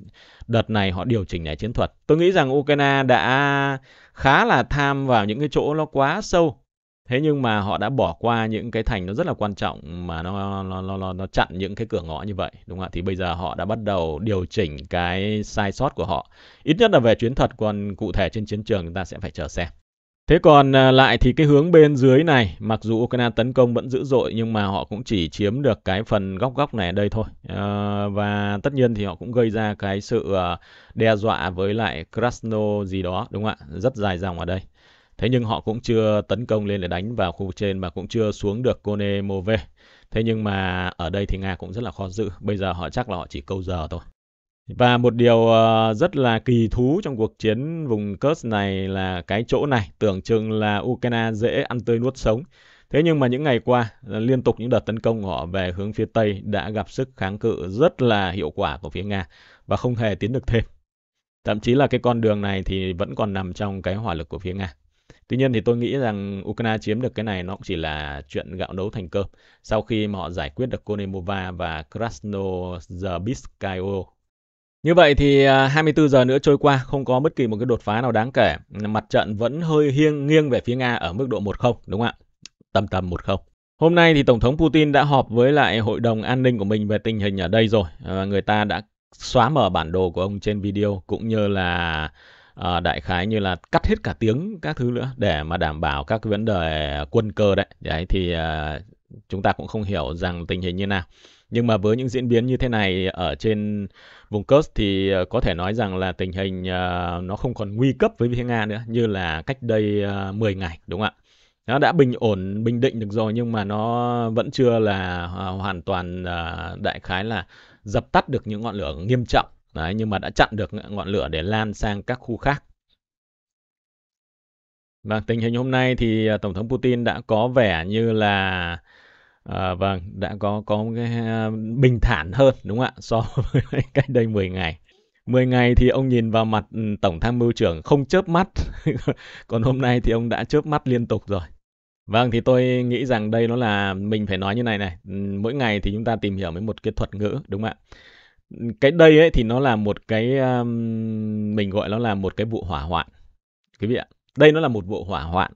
đợt này họ điều chỉnh lại chiến thuật tôi nghĩ rằng Ukraine đã khá là tham vào những cái chỗ nó quá sâu thế nhưng mà họ đã bỏ qua những cái thành nó rất là quan trọng mà nó nó nó nó, nó chặn những cái cửa ngõ như vậy đúng không ạ thì bây giờ họ đã bắt đầu điều chỉnh cái sai sót của họ ít nhất là về chuyến thật còn cụ thể trên chiến trường chúng ta sẽ phải chờ xem Thế còn à, lại thì cái hướng bên dưới này, mặc dù Ukraine tấn công vẫn dữ dội nhưng mà họ cũng chỉ chiếm được cái phần góc góc này ở đây thôi. Ờ, và tất nhiên thì họ cũng gây ra cái sự à, đe dọa với lại Krasno gì đó, đúng không ạ? Rất dài dòng ở đây. Thế nhưng họ cũng chưa tấn công lên để đánh vào khu vực trên và cũng chưa xuống được Kone Move. Thế nhưng mà ở đây thì Nga cũng rất là khó giữ. Bây giờ họ chắc là họ chỉ câu giờ thôi. Và một điều ờ, rất là kỳ thú trong cuộc chiến vùng Kursk này là cái chỗ này tưởng chừng là Ukraine dễ ăn tươi nuốt sống. Thế nhưng mà những ngày qua liên tục những đợt tấn công họ về hướng phía Tây đã gặp sức kháng cự rất là hiệu quả của phía Nga và không hề tiến được thêm. Thậm chí là cái con đường này thì vẫn còn nằm trong cái hỏa lực của phía Nga. Tuy nhiên thì tôi nghĩ rằng Ukraine chiếm được cái này nó cũng chỉ là chuyện gạo nấu thành cơm. Sau khi mà họ giải quyết được Konemova và Krasnozabitskaya. Như vậy thì 24 à, giờ nữa trôi qua không có bất kỳ một cái đột phá nào đáng kể. Mặt trận vẫn hơi hiêng nghiêng về phía Nga ở mức độ 1-0 đúng không ạ? Tầm tầm 1-0. Hôm nay thì Tổng thống Putin đã họp với lại Hội đồng An ninh của mình về tình hình ở đây rồi. À, người ta đã xóa mở bản đồ của ông trên video cũng như là à, đại khái như là cắt hết cả tiếng các thứ nữa để mà đảm bảo các cái vấn đề quân cơ đấy đấy thì à, chúng ta cũng không hiểu rằng tình hình như nào nhưng mà với những diễn biến như thế này ở trên vùng Kursk thì ờ, có thể nói rằng là tình hình nó không còn nguy cấp với phía Nga nữa như là cách đây 10 ngày đúng không ạ? Nó đã bình ổn, bình định được rồi nhưng mà nó vẫn chưa là hoàn toàn đại khái là dập tắt được những ngọn lửa nghiêm trọng Đấy, nhưng mà đã chặn được ngọn lửa để lan sang các khu khác. Và vâng, tình hình hôm nay thì à, Tổng thống Putin đã có vẻ như là à, vâng đã có có cái à, bình thản hơn đúng không ạ so với cách đây 10 ngày. 10 ngày thì ông nhìn vào mặt ừ, Tổng tham mưu trưởng không chớp mắt, còn hôm nay thì ông đã chớp mắt liên tục rồi. Vâng thì tôi nghĩ rằng đây nó là mình phải nói như này này, ừ, mỗi ngày thì chúng ta tìm hiểu với một cái thuật ngữ đúng không ạ? cái đây ấy thì nó là một cái um, mình gọi nó là một cái vụ hỏa hoạn quý vị ạ đây nó là một vụ hỏa hoạn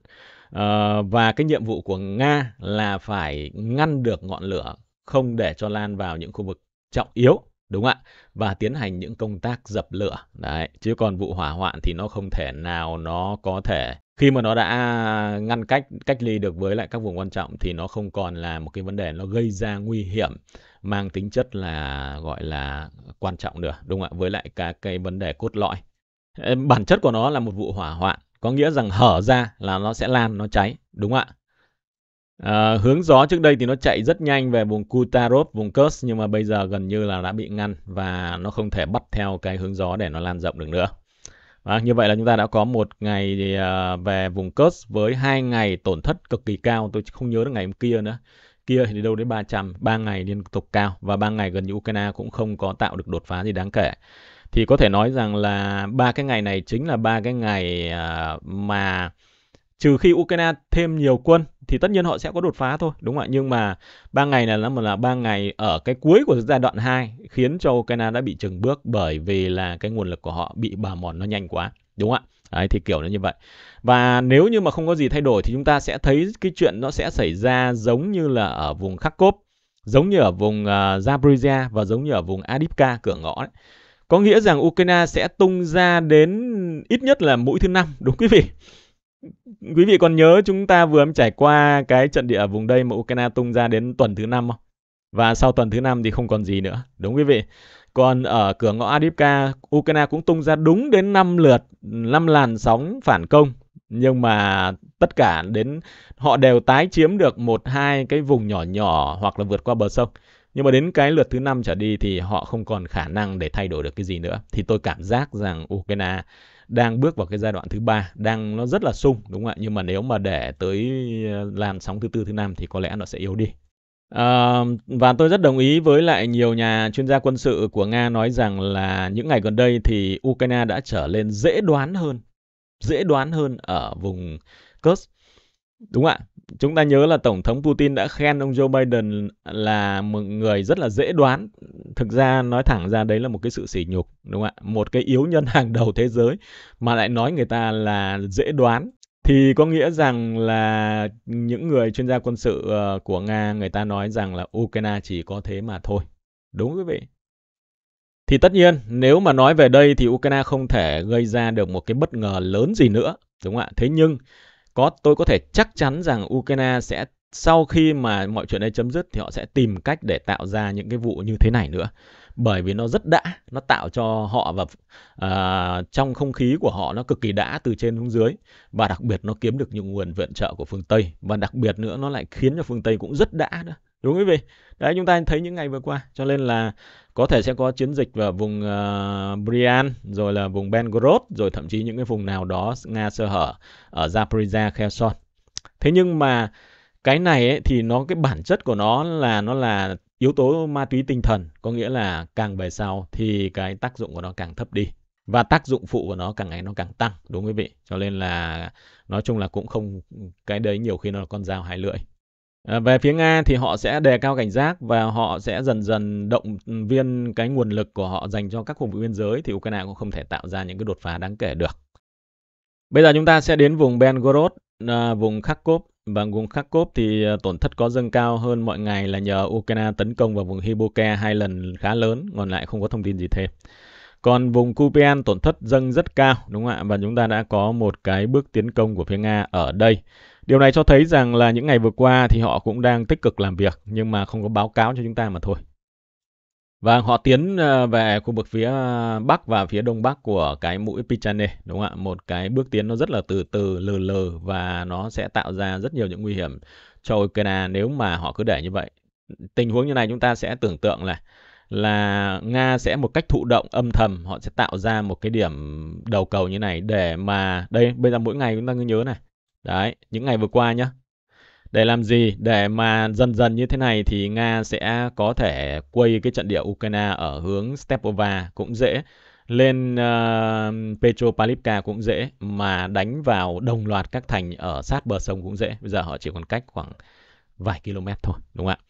uh, và cái nhiệm vụ của nga là phải ngăn được ngọn lửa không để cho lan vào những khu vực trọng yếu đúng ạ và tiến hành những công tác dập lửa đấy chứ còn vụ hỏa hoạn thì nó không thể nào nó có thể khi mà nó đã ngăn cách cách ly được với lại các vùng quan trọng thì nó không còn là một cái vấn đề nó gây ra nguy hiểm mang tính chất là gọi là quan trọng nữa đúng không ạ với lại các cái vấn đề cốt lõi ờ, bản chất của nó là một vụ hỏa hoạn có nghĩa rằng hở ra là nó sẽ lan nó cháy đúng không ạ à, hướng gió trước đây thì nó chạy rất nhanh về vùng Kutarov vùng Kurs nhưng mà bây giờ gần như là đã bị ngăn và nó không thể bắt theo cái hướng gió để nó lan rộng được nữa À, như vậy là chúng ta đã có một ngày à, về vùng Kurz với hai ngày tổn thất cực kỳ cao. Tôi không nhớ được ngày hôm kia nữa. Kia thì đâu đến 300, 3 ngày liên tục cao và 3 ngày gần như Ukraine cũng không có tạo được đột phá gì đáng kể. Thì có thể nói rằng là ba cái ngày này chính là ba cái ngày à, mà trừ khi Ukraine thêm nhiều quân thì tất nhiên họ sẽ có đột phá thôi đúng không ạ nhưng mà ba ngày này là là ba ngày ở cái cuối của giai đoạn 2 khiến cho Ukraine đã bị chừng bước bởi vì là cái nguồn lực của họ bị bào mòn nó nhanh quá đúng không ạ Đấy, thì kiểu nó như vậy và nếu như mà không có gì thay đổi thì chúng ta sẽ thấy cái chuyện nó sẽ xảy ra giống như là ở vùng Kharkov giống như ở vùng uh, Zaporizhia và giống như ở vùng Adipka cửa ngõ đấy có nghĩa rằng Ukraine sẽ tung ra đến ít nhất là mũi thứ năm đúng quý vị quý vị còn nhớ chúng ta vừa mới trải qua cái trận địa ở vùng đây mà Ukraine tung ra đến tuần thứ năm không? Và sau tuần thứ năm thì không còn gì nữa, đúng quý vị? Còn ở cửa ngõ Adipka, Ukraine cũng tung ra đúng đến 5 lượt, 5 làn sóng phản công. Nhưng mà tất cả đến họ đều tái chiếm được một hai cái vùng nhỏ nhỏ hoặc là vượt qua bờ sông. Nhưng mà đến cái lượt thứ năm trở đi thì họ không còn khả năng để thay đổi được cái gì nữa. Thì tôi cảm giác rằng Ukraine đang bước vào cái giai đoạn thứ ba đang nó rất là sung đúng không ạ nhưng mà nếu mà để tới ờ, làn sóng thứ tư thứ năm thì có lẽ nó sẽ yếu đi À, và tôi rất đồng ý với lại nhiều nhà chuyên gia quân sự của Nga nói rằng là những ngày gần đây thì Ukraine đã trở lên dễ đoán hơn, dễ đoán hơn ở vùng Kursk Đúng ạ. Chúng ta nhớ là Tổng thống Putin đã khen ông Joe Biden là một người rất là dễ đoán. Thực ra nói thẳng ra đấy là một cái sự sỉ nhục, đúng ạ? Một cái yếu nhân hàng đầu thế giới mà lại nói người ta là dễ đoán thì có nghĩa rằng là những người chuyên gia quân sự ờ, của Nga người ta nói rằng là Ukraine chỉ có thế mà thôi. Đúng quý vị. Thì tất nhiên, nếu mà nói về đây thì Ukraine không thể gây ra được một cái bất ngờ lớn gì nữa, đúng ạ? Thế nhưng có tôi có thể chắc chắn rằng Ukraine sẽ sau khi mà mọi chuyện đây chấm dứt thì họ sẽ tìm cách để tạo ra những cái vụ như thế này nữa bởi vì nó rất đã nó tạo cho họ và uh, trong không khí của họ nó cực kỳ đã từ trên xuống dưới và đặc biệt nó kiếm được những nguồn viện trợ của phương tây và đặc biệt nữa nó lại khiến cho phương tây cũng rất đã nữa đúng quý vị đấy chúng ta thấy những ngày vừa qua cho nên là có thể sẽ có chiến dịch ở vùng uh, Brian rồi là vùng Belgorod rồi thậm chí những cái vùng nào đó Nga sơ hở ở Zaporizhia Kherson thế nhưng mà cái này ấy, thì nó cái bản chất của nó là nó là yếu tố ma túy tinh thần có nghĩa là càng về sau thì cái tác dụng của nó càng thấp đi và tác dụng phụ của nó càng ngày nó càng tăng đúng quý vị cho nên là nói chung là cũng không cái đấy nhiều khi nó là con dao hai lưỡi Ờ, về phía Nga thì họ sẽ đề cao cảnh giác và họ sẽ dần dần động viên cái nguồn lực của họ dành cho các khu vực biên giới thì Ukraine cũng không thể tạo ra những cái đột phá đáng kể được. Bây giờ chúng ta sẽ đến vùng Belgorod, ờ, vùng Kharkov và vùng Kharkov thì ờ, tổn thất có dâng cao hơn mọi ngày là nhờ Ukraine tấn công vào vùng Hiboka hai lần khá lớn, còn lại không có thông tin gì thêm. Còn vùng Kupian tổn thất dâng rất cao, đúng không ạ? Và chúng ta đã có một cái bước tiến công của phía Nga ở đây Điều này cho thấy rằng là những ngày vừa qua thì họ cũng đang tích cực làm việc nhưng mà không có báo cáo cho chúng ta mà thôi. Và vâng, họ tiến ờ, về khu vực phía ờ, Bắc và phía Đông Bắc của cái mũi Pichane, đúng không ạ? Một cái bước tiến nó rất là từ từ, lờ lờ và nó sẽ tạo ra rất nhiều những nguy hiểm cho Ukraine nếu mà họ cứ để như vậy. Tình huống như này chúng ta sẽ tưởng tượng là là Nga sẽ một cách thụ động âm thầm, họ sẽ tạo ra một cái điểm đầu cầu như này để mà đây bây giờ mỗi ngày chúng ta cứ nhớ này Đấy, những ngày vừa qua nhé. Để làm gì? Để mà dần dần như thế này thì Nga sẽ có thể quay cái trận địa Ukraine ở hướng Stepova cũng dễ. Lên uh, ờ, Petropalivka cũng dễ. Mà đánh vào đồng loạt các thành ở sát bờ sông cũng dễ. Bây giờ họ chỉ còn cách khoảng vài km thôi, đúng không ạ?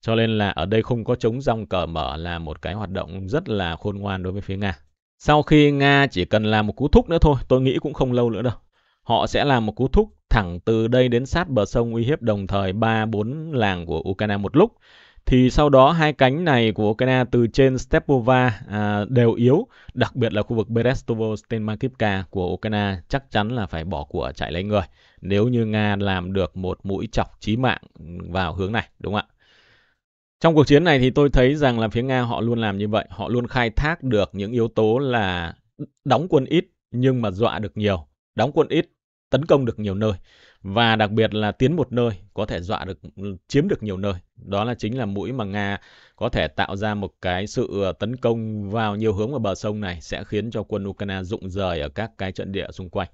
Cho nên là ở đây không có chống rong cờ mở là một cái hoạt động rất là khôn ngoan đối với phía Nga. Sau khi Nga chỉ cần làm một cú thúc nữa thôi, tôi nghĩ cũng không lâu nữa đâu. Họ sẽ làm một cú thúc thẳng từ đây đến sát bờ sông uy hiếp đồng thời 3-4 làng của Ukraine một lúc. Thì sau đó hai cánh này của Ukraine từ trên Stepova à, đều yếu, đặc biệt là khu vực Berestovo Stenmakivka của Ukraine chắc chắn là phải bỏ của chạy lấy người nếu như Nga làm được một mũi chọc chí mạng vào hướng này, đúng không ạ? Trong cuộc chiến này thì tôi thấy rằng là phía Nga họ luôn làm như vậy, họ luôn khai thác được những yếu tố là đóng quân ít nhưng mà dọa được nhiều, đóng quân ít tấn công được nhiều nơi và đặc biệt là tiến một nơi có thể dọa được chiếm được nhiều nơi đó là chính là mũi mà nga có thể tạo ra một cái sự ờ, tấn công vào nhiều hướng ở bờ sông này sẽ khiến cho quân ukraine rụng rời ở các cái trận địa xung quanh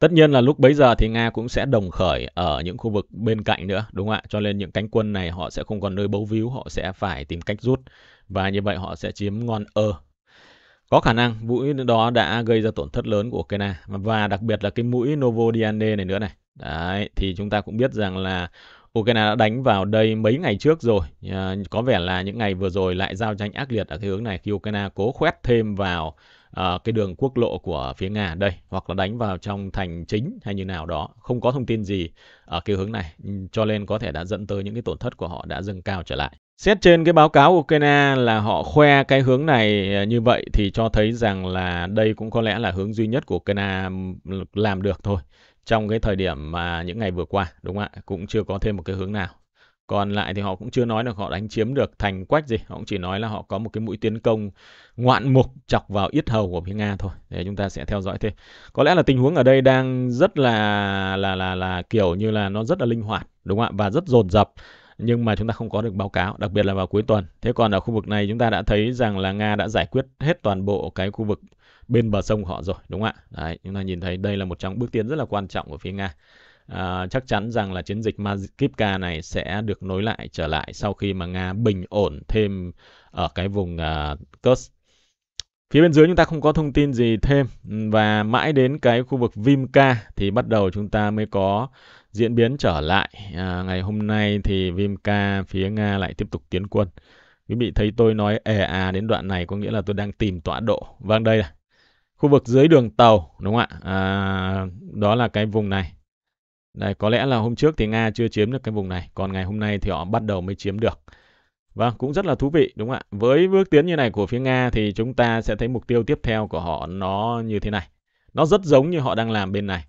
Tất nhiên là lúc bấy giờ thì Nga cũng sẽ đồng khởi ở những khu vực bên cạnh nữa, đúng không ạ? Cho nên những cánh quân này họ sẽ không còn nơi bấu víu, họ sẽ phải tìm cách rút. Và như vậy họ sẽ chiếm ngon ơ có khả năng mũi đó đã gây ra tổn thất lớn của Ukraine và đặc biệt là cái mũi Novodiane này nữa này. Đấy, thì chúng ta cũng biết rằng là Ukraine đã đánh vào đây mấy ngày trước rồi. À, có vẻ là những ngày vừa rồi lại giao tranh ác liệt ở cái hướng này khi Ukraine cố khoét thêm vào à, cái đường quốc lộ của phía Nga đây hoặc là đánh vào trong thành chính hay như nào đó. Không có thông tin gì ở cái hướng này cho nên có thể đã dẫn tới những cái tổn thất của họ đã dâng cao trở lại. Xét trên cái báo cáo của Ukraine là họ khoe cái hướng này à, như vậy thì cho thấy rằng là đây cũng có lẽ là hướng duy nhất của Ukraine làm được thôi trong cái thời điểm mà những ngày vừa qua đúng không ạ cũng chưa có thêm một cái hướng nào còn lại thì họ cũng chưa nói là họ đánh chiếm được thành quách gì họ cũng chỉ nói là họ có một cái mũi tiến công ngoạn mục chọc vào yết hầu của phía nga thôi để chúng ta sẽ theo dõi thêm có lẽ là tình huống ở đây đang rất là là là là kiểu như là nó rất là linh hoạt đúng không ạ và rất dồn dập nhưng mà chúng ta không có được báo cáo, đặc biệt là vào cuối tuần. Thế còn ở khu vực này chúng ta đã thấy rằng là Nga đã giải quyết hết toàn bộ cái khu vực bên bờ sông họ rồi, đúng không ạ? Đấy, chúng ta nhìn thấy đây là một trong bước tiến rất là quan trọng của phía Nga. À, chắc chắn rằng là chiến dịch Mazivka này sẽ được nối lại trở lại sau khi mà Nga bình ổn thêm ở cái vùng uh, Phía bên dưới chúng ta không có thông tin gì thêm và mãi đến cái khu vực Vimka thì bắt đầu chúng ta mới có Diễn biến trở lại, à, ngày hôm nay thì Vimca phía Nga lại tiếp tục tiến quân. Quý vị thấy tôi nói ề à đến đoạn này có nghĩa là tôi đang tìm tọa độ. Vâng đây là khu vực dưới đường tàu đúng không ạ? À, đó là cái vùng này. Đây có lẽ là hôm trước thì Nga chưa chiếm được cái vùng này, còn ngày hôm nay thì họ bắt đầu mới chiếm được. Vâng, cũng rất là thú vị đúng không ạ? Với bước tiến như này của phía Nga thì chúng ta sẽ thấy mục tiêu tiếp theo của họ nó như thế này. Nó rất giống như họ đang làm bên này.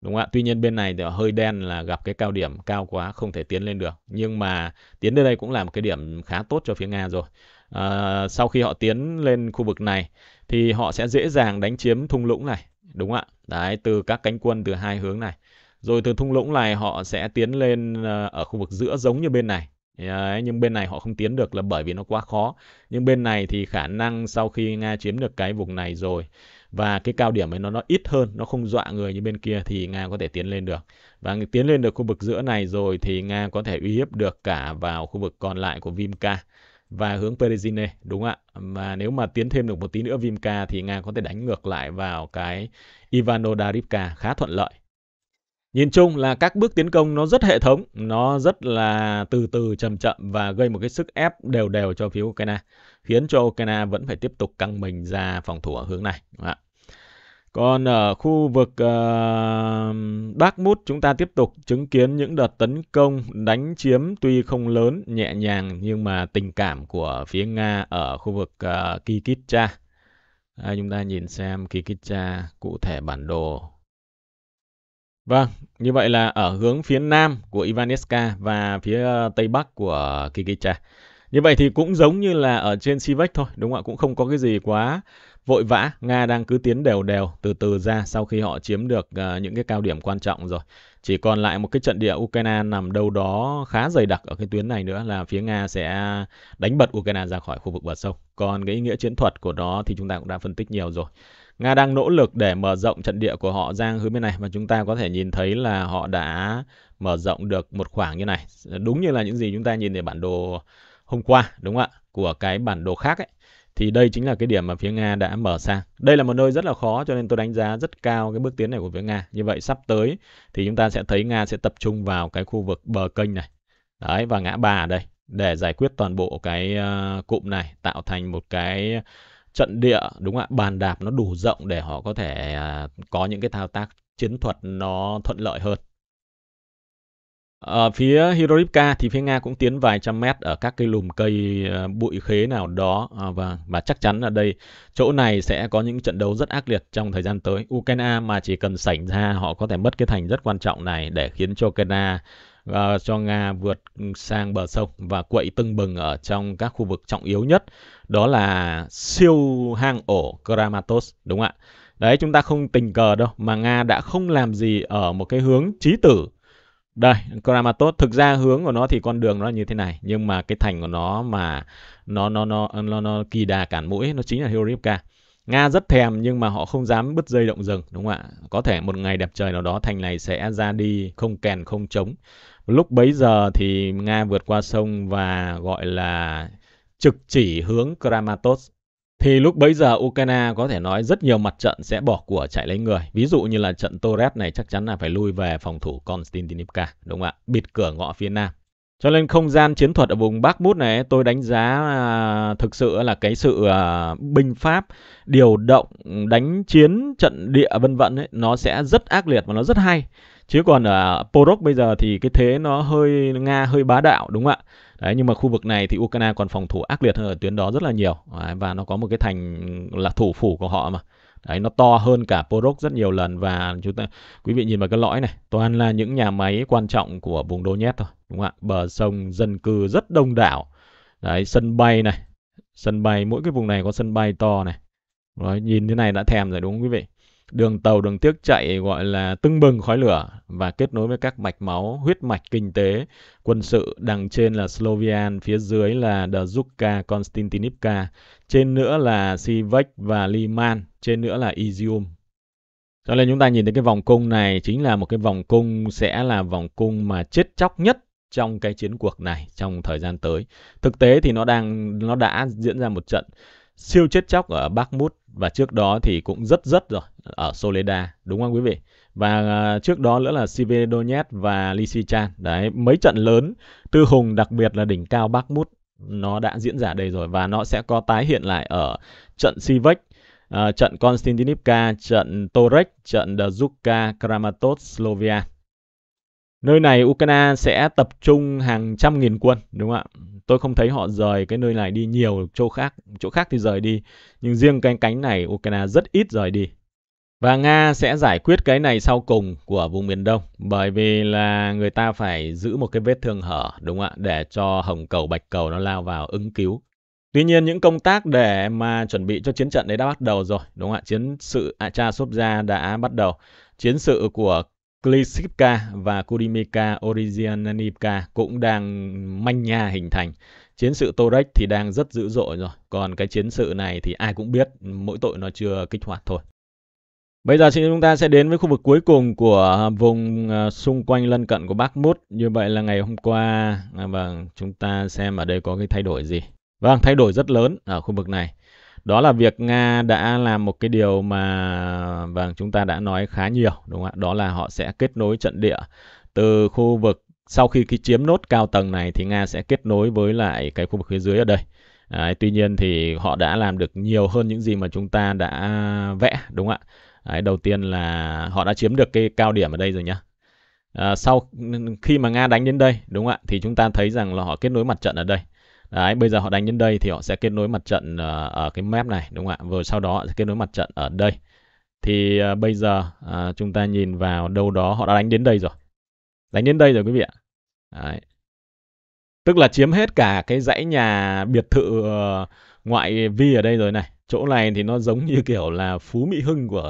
Đúng không ạ? Tuy nhiên bên này thì hơi đen là gặp cái cao điểm cao quá không thể tiến lên được. Nhưng mà tiến đến đây cũng là một cái điểm khá tốt cho phía Nga rồi. À, sau khi họ tiến lên khu vực này thì họ sẽ dễ dàng đánh chiếm thung lũng này. Đúng không ạ? Đấy, từ các cánh quân từ hai hướng này. Rồi từ thung lũng này họ sẽ tiến lên ờ, ở khu vực giữa giống như bên này. Đấy, nhưng bên này họ không tiến được là bởi vì nó quá khó. Nhưng bên này thì khả năng sau khi Nga chiếm được cái vùng này rồi và cái cao điểm ấy nó nó ít hơn nó không dọa người như bên kia thì nga có thể tiến lên được và tiến lên được khu vực giữa này rồi thì nga có thể uy hiếp được cả vào khu vực còn lại của vimka và hướng Perezine, đúng ạ. Và nếu mà tiến thêm được một tí nữa Vimka thì Nga có thể đánh ngược lại vào cái Ivano Darivka khá thuận lợi. Nhìn chung là các bước tiến công nó rất hệ thống, nó rất là từ từ chậm chậm và gây một cái sức ép đều đều cho phía Ukraine, khiến cho Ukraine vẫn phải tiếp tục căng mình ra phòng thủ ở hướng này. Còn ở khu vực ờ, uh, Mút chúng ta tiếp tục chứng kiến những đợt tấn công đánh chiếm tuy không lớn, nhẹ nhàng nhưng mà tình cảm của phía Nga ở khu vực uh, Kikitcha. À, chúng ta nhìn xem Kikitcha cụ thể bản đồ Vâng, như vậy là ở hướng phía nam của Ivanetska và phía ờ, tây bắc của Kikicha. Như vậy thì cũng giống như là ở trên Sivek thôi, đúng không ạ? Cũng không có cái gì quá vội vã. Nga đang cứ tiến đều đều, từ từ ra sau khi họ chiếm được uh, những cái cao điểm quan trọng rồi. Chỉ còn lại một cái trận địa Ukraine nằm đâu đó khá dày đặc ở cái tuyến này nữa là phía Nga sẽ đánh bật Ukraine ra khỏi khu vực bờ sông. Còn cái ý nghĩa chiến thuật của nó thì chúng ta cũng đã phân tích nhiều rồi. Nga đang nỗ lực để mở rộng trận địa của họ ra hướng bên này và chúng ta có thể nhìn thấy là họ đã mở rộng được một khoảng như này. Đúng như là những gì chúng ta nhìn thấy bản đồ hôm qua, đúng không ạ? Của cái bản đồ khác ấy. Thì đây chính là cái điểm mà phía Nga đã mở sang. Đây là một nơi rất là khó cho nên tôi đánh giá rất cao cái bước tiến này của phía Nga. Như vậy sắp tới thì chúng ta sẽ thấy Nga sẽ tập trung vào cái khu vực bờ kênh này. Đấy và ngã ba ở đây để giải quyết toàn bộ cái ờ, cụm này tạo thành một cái trận địa đúng không ạ bàn đạp nó đủ rộng để họ có thể à, có những cái thao tác chiến thuật nó thuận lợi hơn ở ờ, phía Hirorivka thì phía Nga cũng tiến vài trăm mét ở các cái lùm cây ờ, bụi khế nào đó à, và và chắc chắn ở đây chỗ này sẽ có những trận đấu rất ác liệt trong thời gian tới. Ukraine mà chỉ cần sảnh ra họ có thể mất cái thành rất quan trọng này để khiến cho Ukraine à, cho Nga vượt sang bờ sông và quậy tưng bừng ở trong các khu vực trọng yếu nhất, đó là siêu hang ổ Kramatorsk, đúng không ạ? Đấy, chúng ta không tình cờ đâu, mà Nga đã không làm gì ở một cái hướng trí tử. Đây, Kramatorsk thực ra hướng của nó thì con đường nó như thế này, nhưng mà cái thành của nó mà nó nó nó nó, nó, nó kỳ đà cản mũi nó chính là Hyorivka. Nga rất thèm nhưng mà họ không dám bứt dây động rừng đúng không ạ? Có thể một ngày đẹp trời nào đó thành này sẽ ra đi không kèn không trống lúc bấy giờ thì nga vượt qua sông và gọi là trực chỉ hướng kramatorsk thì lúc bấy giờ Ukraine có thể nói rất nhiều mặt trận sẽ bỏ của chạy lấy người. Ví dụ như là trận Torres này chắc chắn là phải lui về phòng thủ Konstantinivka, đúng không ạ? Bịt cửa ngõ phía Nam. Cho nên không gian chiến thuật ở vùng Bắc Mút này tôi đánh giá là thực sự là cái sự à, binh pháp điều động đánh chiến trận địa vân vân ấy nó sẽ rất ác liệt và nó rất hay. Chứ còn ở Porok bây giờ thì cái thế nó hơi Nga hơi bá đạo đúng không ạ? Đấy nhưng mà khu vực này thì Ukraine còn phòng thủ ác liệt hơn ở tuyến đó rất là nhiều. và nó có một cái thành là thủ phủ của họ mà. Đấy, nó to hơn cả Porok rất nhiều lần và chúng ta quý vị nhìn vào cái lõi này, toàn là những nhà máy quan trọng của vùng Donetsk thôi, đúng không ạ? Bờ sông dân cư rất đông đảo. Đấy, sân bay này, sân bay mỗi cái vùng này có sân bay to này. Đấy, nhìn thế này đã thèm rồi đúng không quý vị? Đường tàu đường tiếc chạy gọi là tưng bừng khói lửa và kết nối với các mạch máu, huyết mạch kinh tế, quân sự, đằng trên là Slovian, phía dưới là Dzukka, Konstantinivka, trên nữa là Sivek và Liman, trên nữa là Izium. Cho nên chúng ta nhìn thấy cái vòng cung này chính là một cái vòng cung sẽ là vòng cung mà chết chóc nhất trong cái chiến cuộc này trong thời gian tới. Thực tế thì nó đang nó đã diễn ra một trận siêu chết chóc ở Bakhmut và trước đó thì cũng rất rất rồi ở Soleda đúng không quý vị? Và à, trước đó nữa là Sivedonetsk và Lisichan Đấy, mấy trận lớn Tư Hùng đặc biệt là đỉnh cao Bakhmut nó đã diễn ra đây rồi và nó sẽ có tái hiện lại ở trận Sivek Uh, à, trận Konstantinivka, trận Torek, trận Dzukka, Kramatorsk, Slovia. Nơi này Ukraine sẽ tập trung hàng trăm nghìn quân, đúng không ạ? Tôi không thấy họ rời cái nơi này đi nhiều chỗ khác, chỗ khác thì rời đi, nhưng riêng cái cánh này Ukraine rất ít rời đi. Và Nga sẽ giải quyết cái này sau cùng của vùng miền Đông, bởi vì là người ta phải giữ một cái vết thương hở, đúng không ạ? Để cho hồng cầu bạch cầu nó lao vào ứng cứu. Tuy nhiên những công tác để mà chuẩn bị cho chiến trận đấy đã bắt đầu rồi, đúng không ạ? Chiến sự Acha Sopja đã bắt đầu. Chiến sự của Klitschka và Kurimeka Orizianivka cũng đang manh nha hình thành. Chiến sự Torek thì đang rất dữ dội rồi, còn cái chiến sự này thì ai cũng biết, mỗi tội nó chưa kích hoạt thôi. Bây giờ thì chúng ta sẽ đến với khu vực cuối cùng của vùng ờ, xung quanh lân cận của Bắc Mút Như vậy là ngày hôm qua, à, vâng, chúng ta xem ở đây có cái thay đổi gì. Vâng, thay đổi rất lớn ở khu vực này đó là việc Nga đã làm một cái điều mà vâng chúng ta đã nói khá nhiều đúng không ạ? Đó là họ sẽ kết nối trận địa từ khu vực sau khi cái chiếm nốt cao tầng này thì Nga sẽ kết nối với lại cái khu vực phía dưới ở đây. Đấy, tuy nhiên thì họ đã làm được nhiều hơn những gì mà chúng ta đã vẽ đúng không ạ? Đấy, đầu tiên là họ đã chiếm được cái cao điểm ở đây rồi nhá. À, sau khi mà Nga đánh đến đây đúng không ạ? Thì chúng ta thấy rằng là họ kết nối mặt trận ở đây. Đấy, bây giờ họ đánh đến đây thì họ sẽ kết nối mặt trận ờ, ở cái map này đúng không ạ? vừa sau đó họ sẽ kết nối mặt trận ở đây. Thì ờ, bây giờ ờ, chúng ta nhìn vào đâu đó họ đã đánh đến đây rồi. Đánh đến đây rồi quý vị ạ. Đấy. Tức là chiếm hết cả cái dãy nhà biệt thự ngoại vi ở đây rồi này. Chỗ này thì nó giống như kiểu là Phú Mỹ Hưng của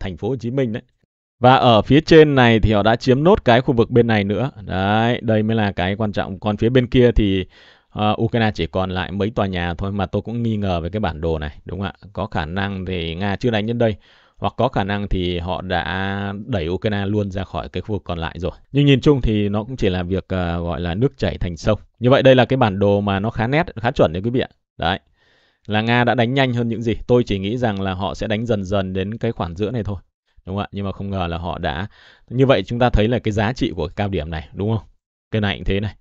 thành phố Hồ Chí Minh đấy. Và ở phía trên này thì họ đã chiếm nốt cái khu vực bên này nữa. Đấy, đây mới là cái quan trọng. Còn phía bên kia thì uh, Ukraine chỉ còn lại mấy tòa nhà thôi mà tôi cũng nghi ngờ về cái bản đồ này đúng không ạ có khả năng thì Nga chưa đánh đến đây hoặc có khả năng thì họ đã đẩy Ukraine luôn ra khỏi cái khu vực còn lại rồi. Nhưng nhìn chung thì nó cũng chỉ là việc uh, gọi là nước chảy thành sông. Như vậy đây là cái bản đồ mà nó khá nét, khá chuẩn đấy quý vị ạ. Đấy. Là Nga đã đánh nhanh hơn những gì. Tôi chỉ nghĩ rằng là họ sẽ đánh dần dần đến cái khoảng giữa này thôi. Đúng không ạ? Nhưng mà không ngờ là họ đã... Như vậy chúng ta thấy là cái giá trị của cái cao điểm này, đúng không? Cái này cũng thế này.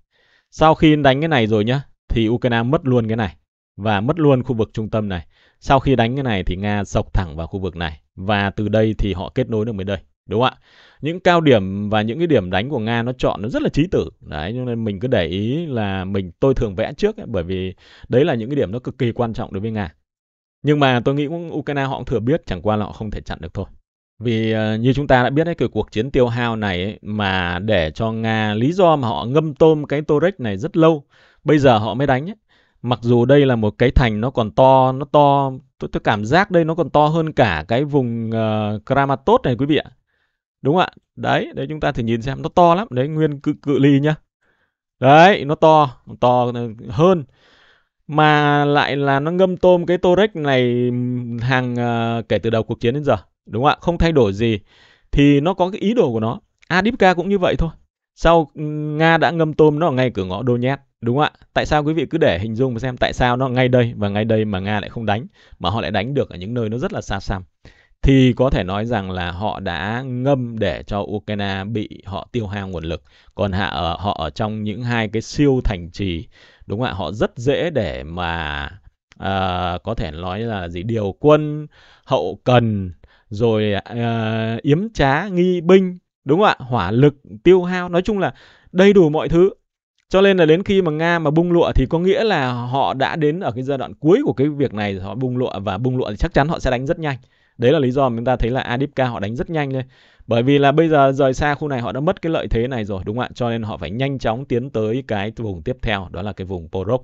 Sau khi đánh cái này rồi nhá, thì Ukraine mất luôn cái này và mất luôn khu vực trung tâm này. Sau khi đánh cái này thì Nga sộc thẳng vào khu vực này và từ đây thì họ kết nối được với đây. Đúng không ạ? Những cao điểm và những cái điểm đánh của Nga nó chọn nó rất là trí tử. Đấy, cho nên mình cứ để ý là mình tôi thường vẽ trước ấy, bởi vì đấy là những cái điểm nó cực kỳ quan trọng đối với Nga. Nhưng mà tôi nghĩ cũng Ukraine họ cũng thừa biết chẳng qua là họ không thể chặn được thôi. Vì uh, như chúng ta đã biết ấy, cái cuộc chiến tiêu hao này ấy, mà để cho Nga lý do mà họ ngâm tôm cái Torek này rất lâu, bây giờ họ mới đánh ấy. Mặc dù đây là một cái thành nó còn to, nó to, tôi, tôi cảm giác đây nó còn to hơn cả cái vùng uh, Kramatorsk này quý vị ạ. Đúng ạ. Đấy, đấy chúng ta thử nhìn xem nó to lắm, đấy nguyên cự cự ly nhá. Đấy, nó to, to ờ, hơn mà lại là nó ngâm tôm cái Torek này hàng uh, kể từ đầu cuộc chiến đến giờ đúng không ạ không thay đổi gì thì nó có cái ý đồ của nó Adipka cũng như vậy thôi sau ừ, Nga đã ngâm tôm nó ở ngay cửa ngõ Donetsk đúng không ạ tại sao quý vị cứ để hình dung và xem tại sao nó ngay đây và ngay đây mà Nga lại không đánh mà họ lại đánh được ở những nơi nó rất là xa xăm thì có thể nói rằng là họ đã ngâm để cho Ukraine bị họ tiêu hao nguồn lực. Còn hạ ở, họ ở trong những hai cái siêu thành trì, đúng không ạ? Họ rất dễ để mà uh, có thể nói là gì điều quân, hậu cần, rồi uh, yếm trá nghi binh đúng không ạ hỏa lực tiêu hao nói chung là đầy đủ mọi thứ cho nên là đến khi mà nga mà bung lụa thì có nghĩa là họ đã đến ở cái giai đoạn cuối của cái việc này họ bung lụa và bung lụa thì chắc chắn họ sẽ đánh rất nhanh đấy là lý do mà chúng ta thấy là adipka họ đánh rất nhanh lên bởi vì là bây giờ rời xa khu này họ đã mất cái lợi thế này rồi đúng không ạ cho nên họ phải nhanh chóng tiến tới cái vùng tiếp theo đó là cái vùng porok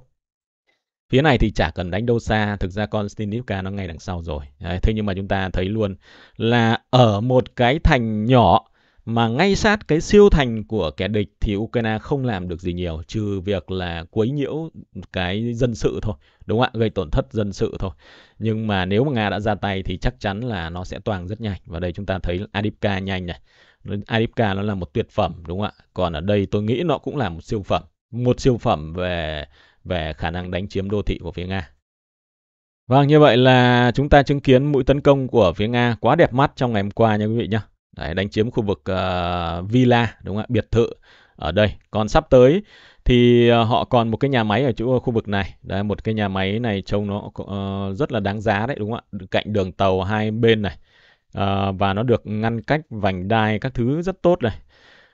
Phía này thì chả cần đánh đâu xa, thực ra con Konstantinivka nó ngay đằng sau rồi. Đấy, thế nhưng mà chúng ta thấy luôn là ở một cái thành nhỏ mà ngay sát cái siêu thành của kẻ địch thì Ukraine không làm được gì nhiều trừ việc là quấy nhiễu cái dân sự thôi, đúng không ạ? Gây tổn thất dân sự thôi. Nhưng mà nếu mà Nga đã ra tay thì chắc chắn là nó sẽ toàn rất nhanh. Và đây chúng ta thấy Adipka nhanh này. Adipka nó là một tuyệt phẩm đúng không ạ? Còn ở đây tôi nghĩ nó cũng là một siêu phẩm. Một siêu phẩm về về khả năng đánh chiếm đô thị của phía Nga. Vâng, như vậy là chúng ta chứng kiến mũi tấn công của phía Nga quá đẹp mắt trong ngày hôm qua nha quý vị nhé. Đấy, đánh chiếm khu vực uh, villa, đúng không ạ, biệt thự ở đây. Còn sắp tới thì ờ, họ còn một cái nhà máy ở chỗ khu vực này. Đấy, một cái nhà máy này trông nó uh, rất là đáng giá đấy, đúng không ạ? Cạnh đường tàu hai bên này. Uh, và nó được ngăn cách vành đai các thứ rất tốt này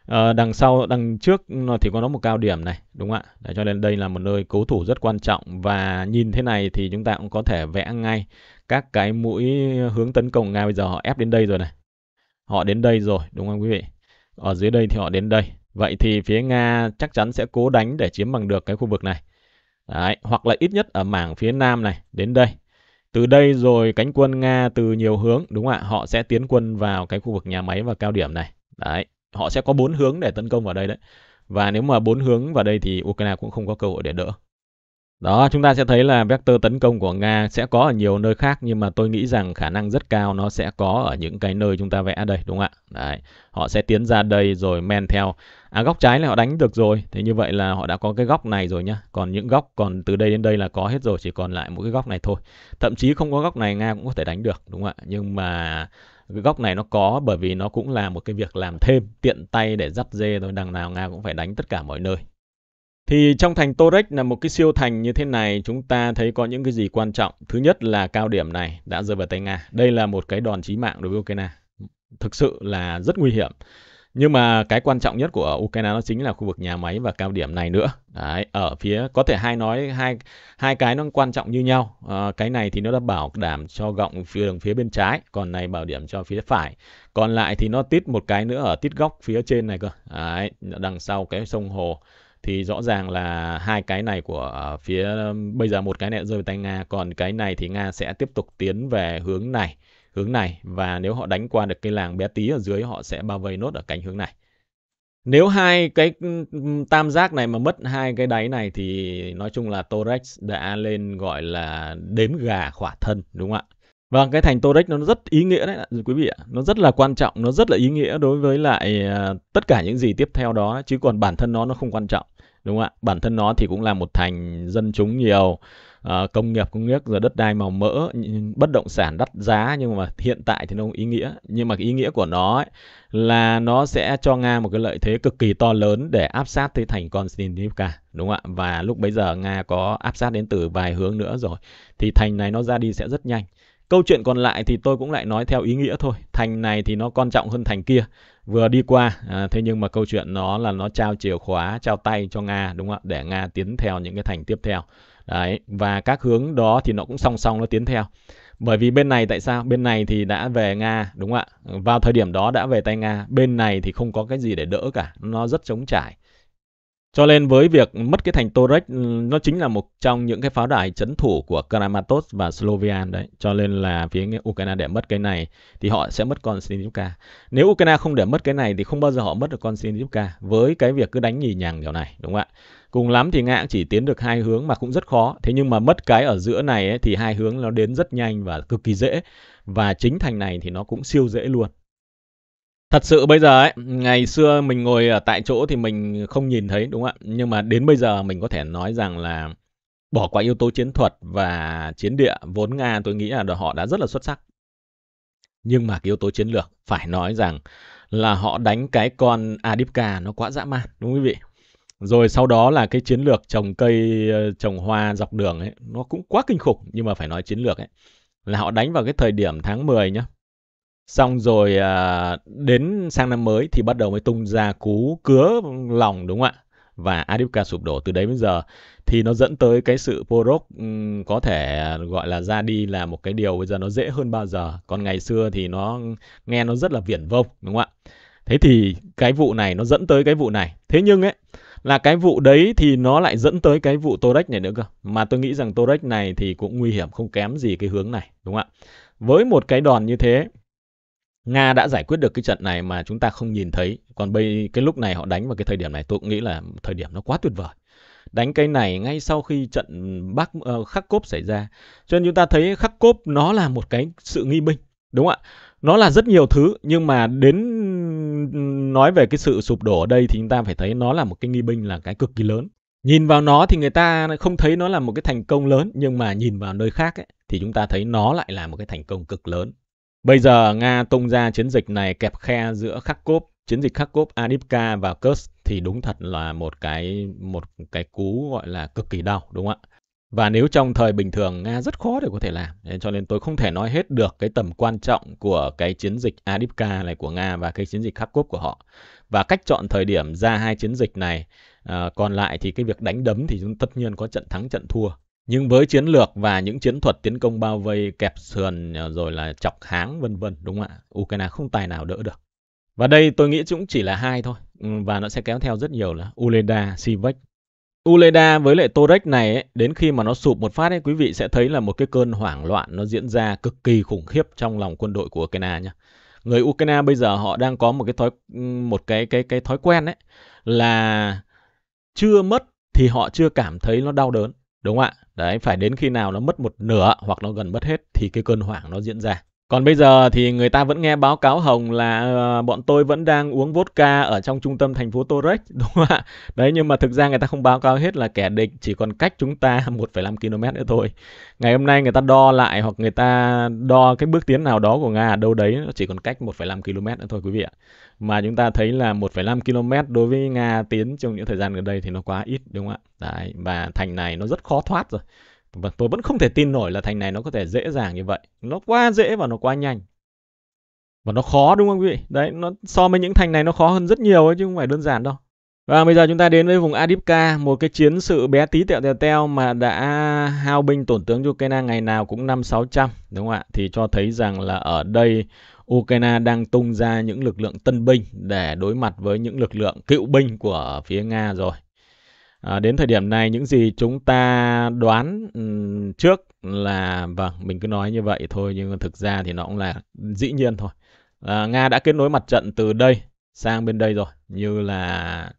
À, đằng sau đằng trước thì có nó một cao điểm này đúng không ạ Đấy, cho nên đây là một nơi cố thủ rất quan trọng và nhìn thế này thì chúng ta cũng có thể vẽ ngay các cái mũi hướng tấn công nga bây giờ họ ép đến đây rồi này họ đến đây rồi đúng không quý vị ở dưới đây thì họ đến đây vậy thì phía nga chắc chắn sẽ cố đánh để chiếm bằng được cái khu vực này Đấy, hoặc là ít nhất ở mảng phía nam này đến đây từ đây rồi cánh quân nga từ nhiều hướng đúng không ạ họ sẽ tiến quân vào cái khu vực nhà máy và cao điểm này Đấy, họ sẽ có bốn hướng để tấn công vào đây đấy và nếu mà bốn hướng vào đây thì Ukraine cũng không có cơ hội để đỡ đó chúng ta sẽ thấy là vector tấn công của Nga sẽ có ở nhiều nơi khác nhưng mà tôi nghĩ rằng khả năng rất cao nó sẽ có ở những cái nơi chúng ta vẽ đây đúng không ạ đấy họ sẽ tiến ra đây rồi men theo à, góc trái là họ đánh được rồi thế như vậy là họ đã có cái góc này rồi nhá còn những góc còn từ đây đến đây là có hết rồi chỉ còn lại một cái góc này thôi thậm chí không có góc này Nga cũng có thể đánh được đúng không ạ nhưng mà cái góc này nó có bởi vì nó cũng là một cái việc làm thêm tiện tay để dắt dê thôi đằng nào nga cũng phải đánh tất cả mọi nơi thì trong thành torek là một cái siêu thành như thế này chúng ta thấy có những cái gì quan trọng. Thứ nhất là cao điểm này đã rơi vào tay Nga. Đây là một cái đòn chí mạng đối với Ukraine. Thực sự là rất nguy hiểm nhưng mà cái quan trọng nhất của Ukraine nó chính là khu vực nhà máy và cao điểm này nữa đấy ở phía có thể hai nói hai hai cái nó quan trọng như nhau à, cái này thì nó đã bảo đảm cho gọng phía đường phía bên trái còn này bảo điểm cho phía phải còn lại thì nó tít một cái nữa ở tít góc phía trên này cơ đấy, đằng sau cái sông hồ thì rõ ràng là hai cái này của ờ, phía bây giờ một cái này rơi vào tay Nga còn cái này thì Nga sẽ tiếp tục tiến về hướng này hướng này và nếu họ đánh qua được cái làng bé tí ở dưới họ sẽ bao vây nốt ở cánh hướng này. Nếu hai cái tam giác này mà mất hai cái đáy này thì nói chung là Torex đã lên gọi là đếm gà khỏa thân đúng không ạ? và vâng, cái thành Torex nó rất ý nghĩa đấy quý vị ạ. Nó rất là quan trọng, nó rất là ý nghĩa đối với lại à, tất cả những gì tiếp theo đó chứ còn bản thân nó nó không quan trọng đúng không ạ? Bản thân nó thì cũng là một thành dân chúng nhiều uh, công nghiệp công nghiệp rồi đất đai màu mỡ bất động sản đắt giá nhưng mà hiện tại thì nó không ý nghĩa nhưng mà cái ý nghĩa của nó ấy, là nó sẽ cho nga một cái lợi thế cực kỳ to lớn để áp sát tới thành Konstantinivka đúng không ạ và lúc bấy giờ nga có áp sát đến từ vài hướng nữa rồi thì thành này nó ra đi sẽ rất nhanh Câu chuyện còn lại thì tôi cũng lại nói theo ý nghĩa thôi. Thành này thì nó quan trọng hơn thành kia. Vừa đi qua, à, thế nhưng mà câu chuyện nó là nó trao chìa khóa, trao tay cho Nga, đúng không ạ? Để Nga tiến theo những cái thành tiếp theo đấy và các hướng đó thì nó cũng song song nó tiến theo bởi vì bên này tại sao bên này thì đã về nga đúng không ạ vào thời điểm đó đã về tay nga bên này thì không có cái gì để đỡ cả nó rất chống trải cho nên với việc mất cái thành Torek ừ, nó chính là một trong những cái pháo đài chấn thủ của Kramatorsk và Slovian đấy. Cho nên là phía Ukraine để mất cái này thì họ sẽ mất con Sinivka. Nếu Ukraine không để mất cái này thì không bao giờ họ mất được con Sinivka với cái việc cứ đánh nhì nhằng kiểu này đúng không ạ? Cùng lắm thì Nga chỉ tiến được hai hướng mà cũng rất khó. Thế nhưng mà mất cái ở giữa này ấy, thì hai hướng nó đến rất nhanh và cực kỳ dễ. Và chính thành này thì nó cũng siêu dễ luôn. Thật sự bây giờ ấy, ngày xưa mình ngồi ở tại chỗ thì mình không nhìn thấy đúng không ạ? Nhưng mà đến bây giờ mình có thể nói rằng là bỏ qua yếu tố chiến thuật và chiến địa, vốn Nga tôi nghĩ là họ đã rất là xuất sắc. Nhưng mà cái yếu tố chiến lược phải nói rằng là họ đánh cái con Adipka nó quá dã man đúng không quý vị? Rồi sau đó là cái chiến lược trồng cây, ờ, trồng hoa dọc đường ấy, nó cũng quá kinh khủng. Nhưng mà phải nói chiến lược ấy, là họ đánh vào cái thời điểm tháng 10 nhá, Xong rồi à, đến sang năm mới thì bắt đầu mới tung ra cú cứa lòng đúng không ạ? Và Adipka sụp đổ từ đấy đến giờ thì nó dẫn tới cái sự Porok có thể à, gọi là ra đi là một cái điều bây giờ nó dễ hơn bao giờ. Còn ngày xưa thì nó nghe nó rất là viển vông đúng không ạ? Thế thì cái vụ này nó dẫn tới cái vụ này. Thế nhưng ấy là cái vụ đấy thì nó lại dẫn tới cái vụ Torek này nữa cơ. Mà tôi nghĩ rằng Torek này thì cũng nguy hiểm không kém gì cái hướng này đúng không ạ? Với một cái đòn như thế Nga đã giải quyết được cái trận này mà chúng ta không nhìn thấy. Còn bây cái lúc này họ đánh vào cái thời điểm này tôi cũng nghĩ là thời điểm nó quá tuyệt vời. Đánh cái này ngay sau khi trận Bắc uh, Kharkov xảy ra. Cho nên chúng ta thấy Khắc Kharkov nó là một cái sự nghi binh, đúng không ạ? Nó là rất nhiều thứ nhưng mà đến nói về cái sự sụp đổ ở đây thì chúng ta phải thấy nó là một cái nghi binh là cái cực kỳ lớn. Nhìn vào nó thì người ta không thấy nó là một cái thành công lớn nhưng mà nhìn vào nơi khác ấy, thì chúng ta thấy nó lại là một cái thành công cực lớn. Bây giờ Nga tung ra chiến dịch này kẹp khe giữa Kharkov, chiến dịch Kharkov, Adipka và Kursk thì đúng thật là một cái một cái cú gọi là cực kỳ đau đúng không ạ? Và nếu trong thời bình thường Nga rất khó để có thể làm, nên cho nên tôi không thể nói hết được cái tầm quan trọng của cái chiến dịch Adipka này của Nga và cái chiến dịch Kharkov của họ. Và cách chọn thời điểm ra hai chiến dịch này, à, còn lại thì cái việc đánh đấm thì tất nhiên có trận thắng trận thua. Nhưng với chiến lược và những chiến thuật tiến công bao vây kẹp sườn ờ, rồi là chọc háng vân vân đúng không ạ? Ukraine không tài nào đỡ được. Và đây tôi nghĩ cũng chỉ là hai thôi ừ, và nó sẽ kéo theo rất nhiều là Uleda, Sivek. Uleda với lại Torek này ấy, đến khi mà nó sụp một phát ấy quý vị sẽ thấy là một cái cơn hoảng loạn nó diễn ra cực kỳ khủng khiếp trong lòng quân đội của Ukraine nhé Người Ukraine bây giờ họ đang có một cái thói ừ, một cái cái cái thói quen đấy là chưa mất thì họ chưa cảm thấy nó đau đớn Đúng không ạ? Đấy, phải đến khi nào nó mất một nửa hoặc nó gần mất hết thì cái cơn hoảng nó diễn ra. Còn bây giờ thì người ta vẫn nghe báo cáo Hồng là ờ, bọn tôi vẫn đang uống vodka ở trong trung tâm thành phố Torres, đúng không ạ? Đấy, nhưng mà thực ra người ta không báo cáo hết là kẻ địch chỉ còn cách chúng ta 1,5 km nữa thôi. Ngày hôm nay người ta đo lại hoặc người ta đo cái bước tiến nào đó của Nga ở đâu đấy chỉ còn cách 1,5 km nữa thôi quý vị ạ. Mà chúng ta thấy là 1,5 km đối với Nga tiến trong những thời gian gần đây thì nó quá ít đúng không ạ? Đấy, và thành này nó rất khó thoát rồi và vâng, tôi vẫn không thể tin nổi là thành này nó có thể dễ dàng như vậy. Nó quá dễ và nó quá nhanh. Và nó khó đúng không quý vị? Đấy, nó so với những thành này nó khó hơn rất nhiều ấy chứ không phải đơn giản đâu. Và bây giờ chúng ta đến với vùng Adipka, một cái chiến sự bé tí tẹo tẹo teo mà đã hao binh tổn tướng Ukraine ngày nào cũng 5-600, đúng không ạ? Thì cho thấy rằng là ở đây Ukraine đang tung ra những lực lượng tân binh để đối mặt với những lực lượng cựu binh của phía Nga rồi à, đến thời điểm này những gì chúng ta đoán trước là vâng mình cứ nói như vậy thôi nhưng thực ra thì nó cũng là dĩ nhiên thôi à, nga đã kết nối mặt trận từ đây sang bên đây rồi như là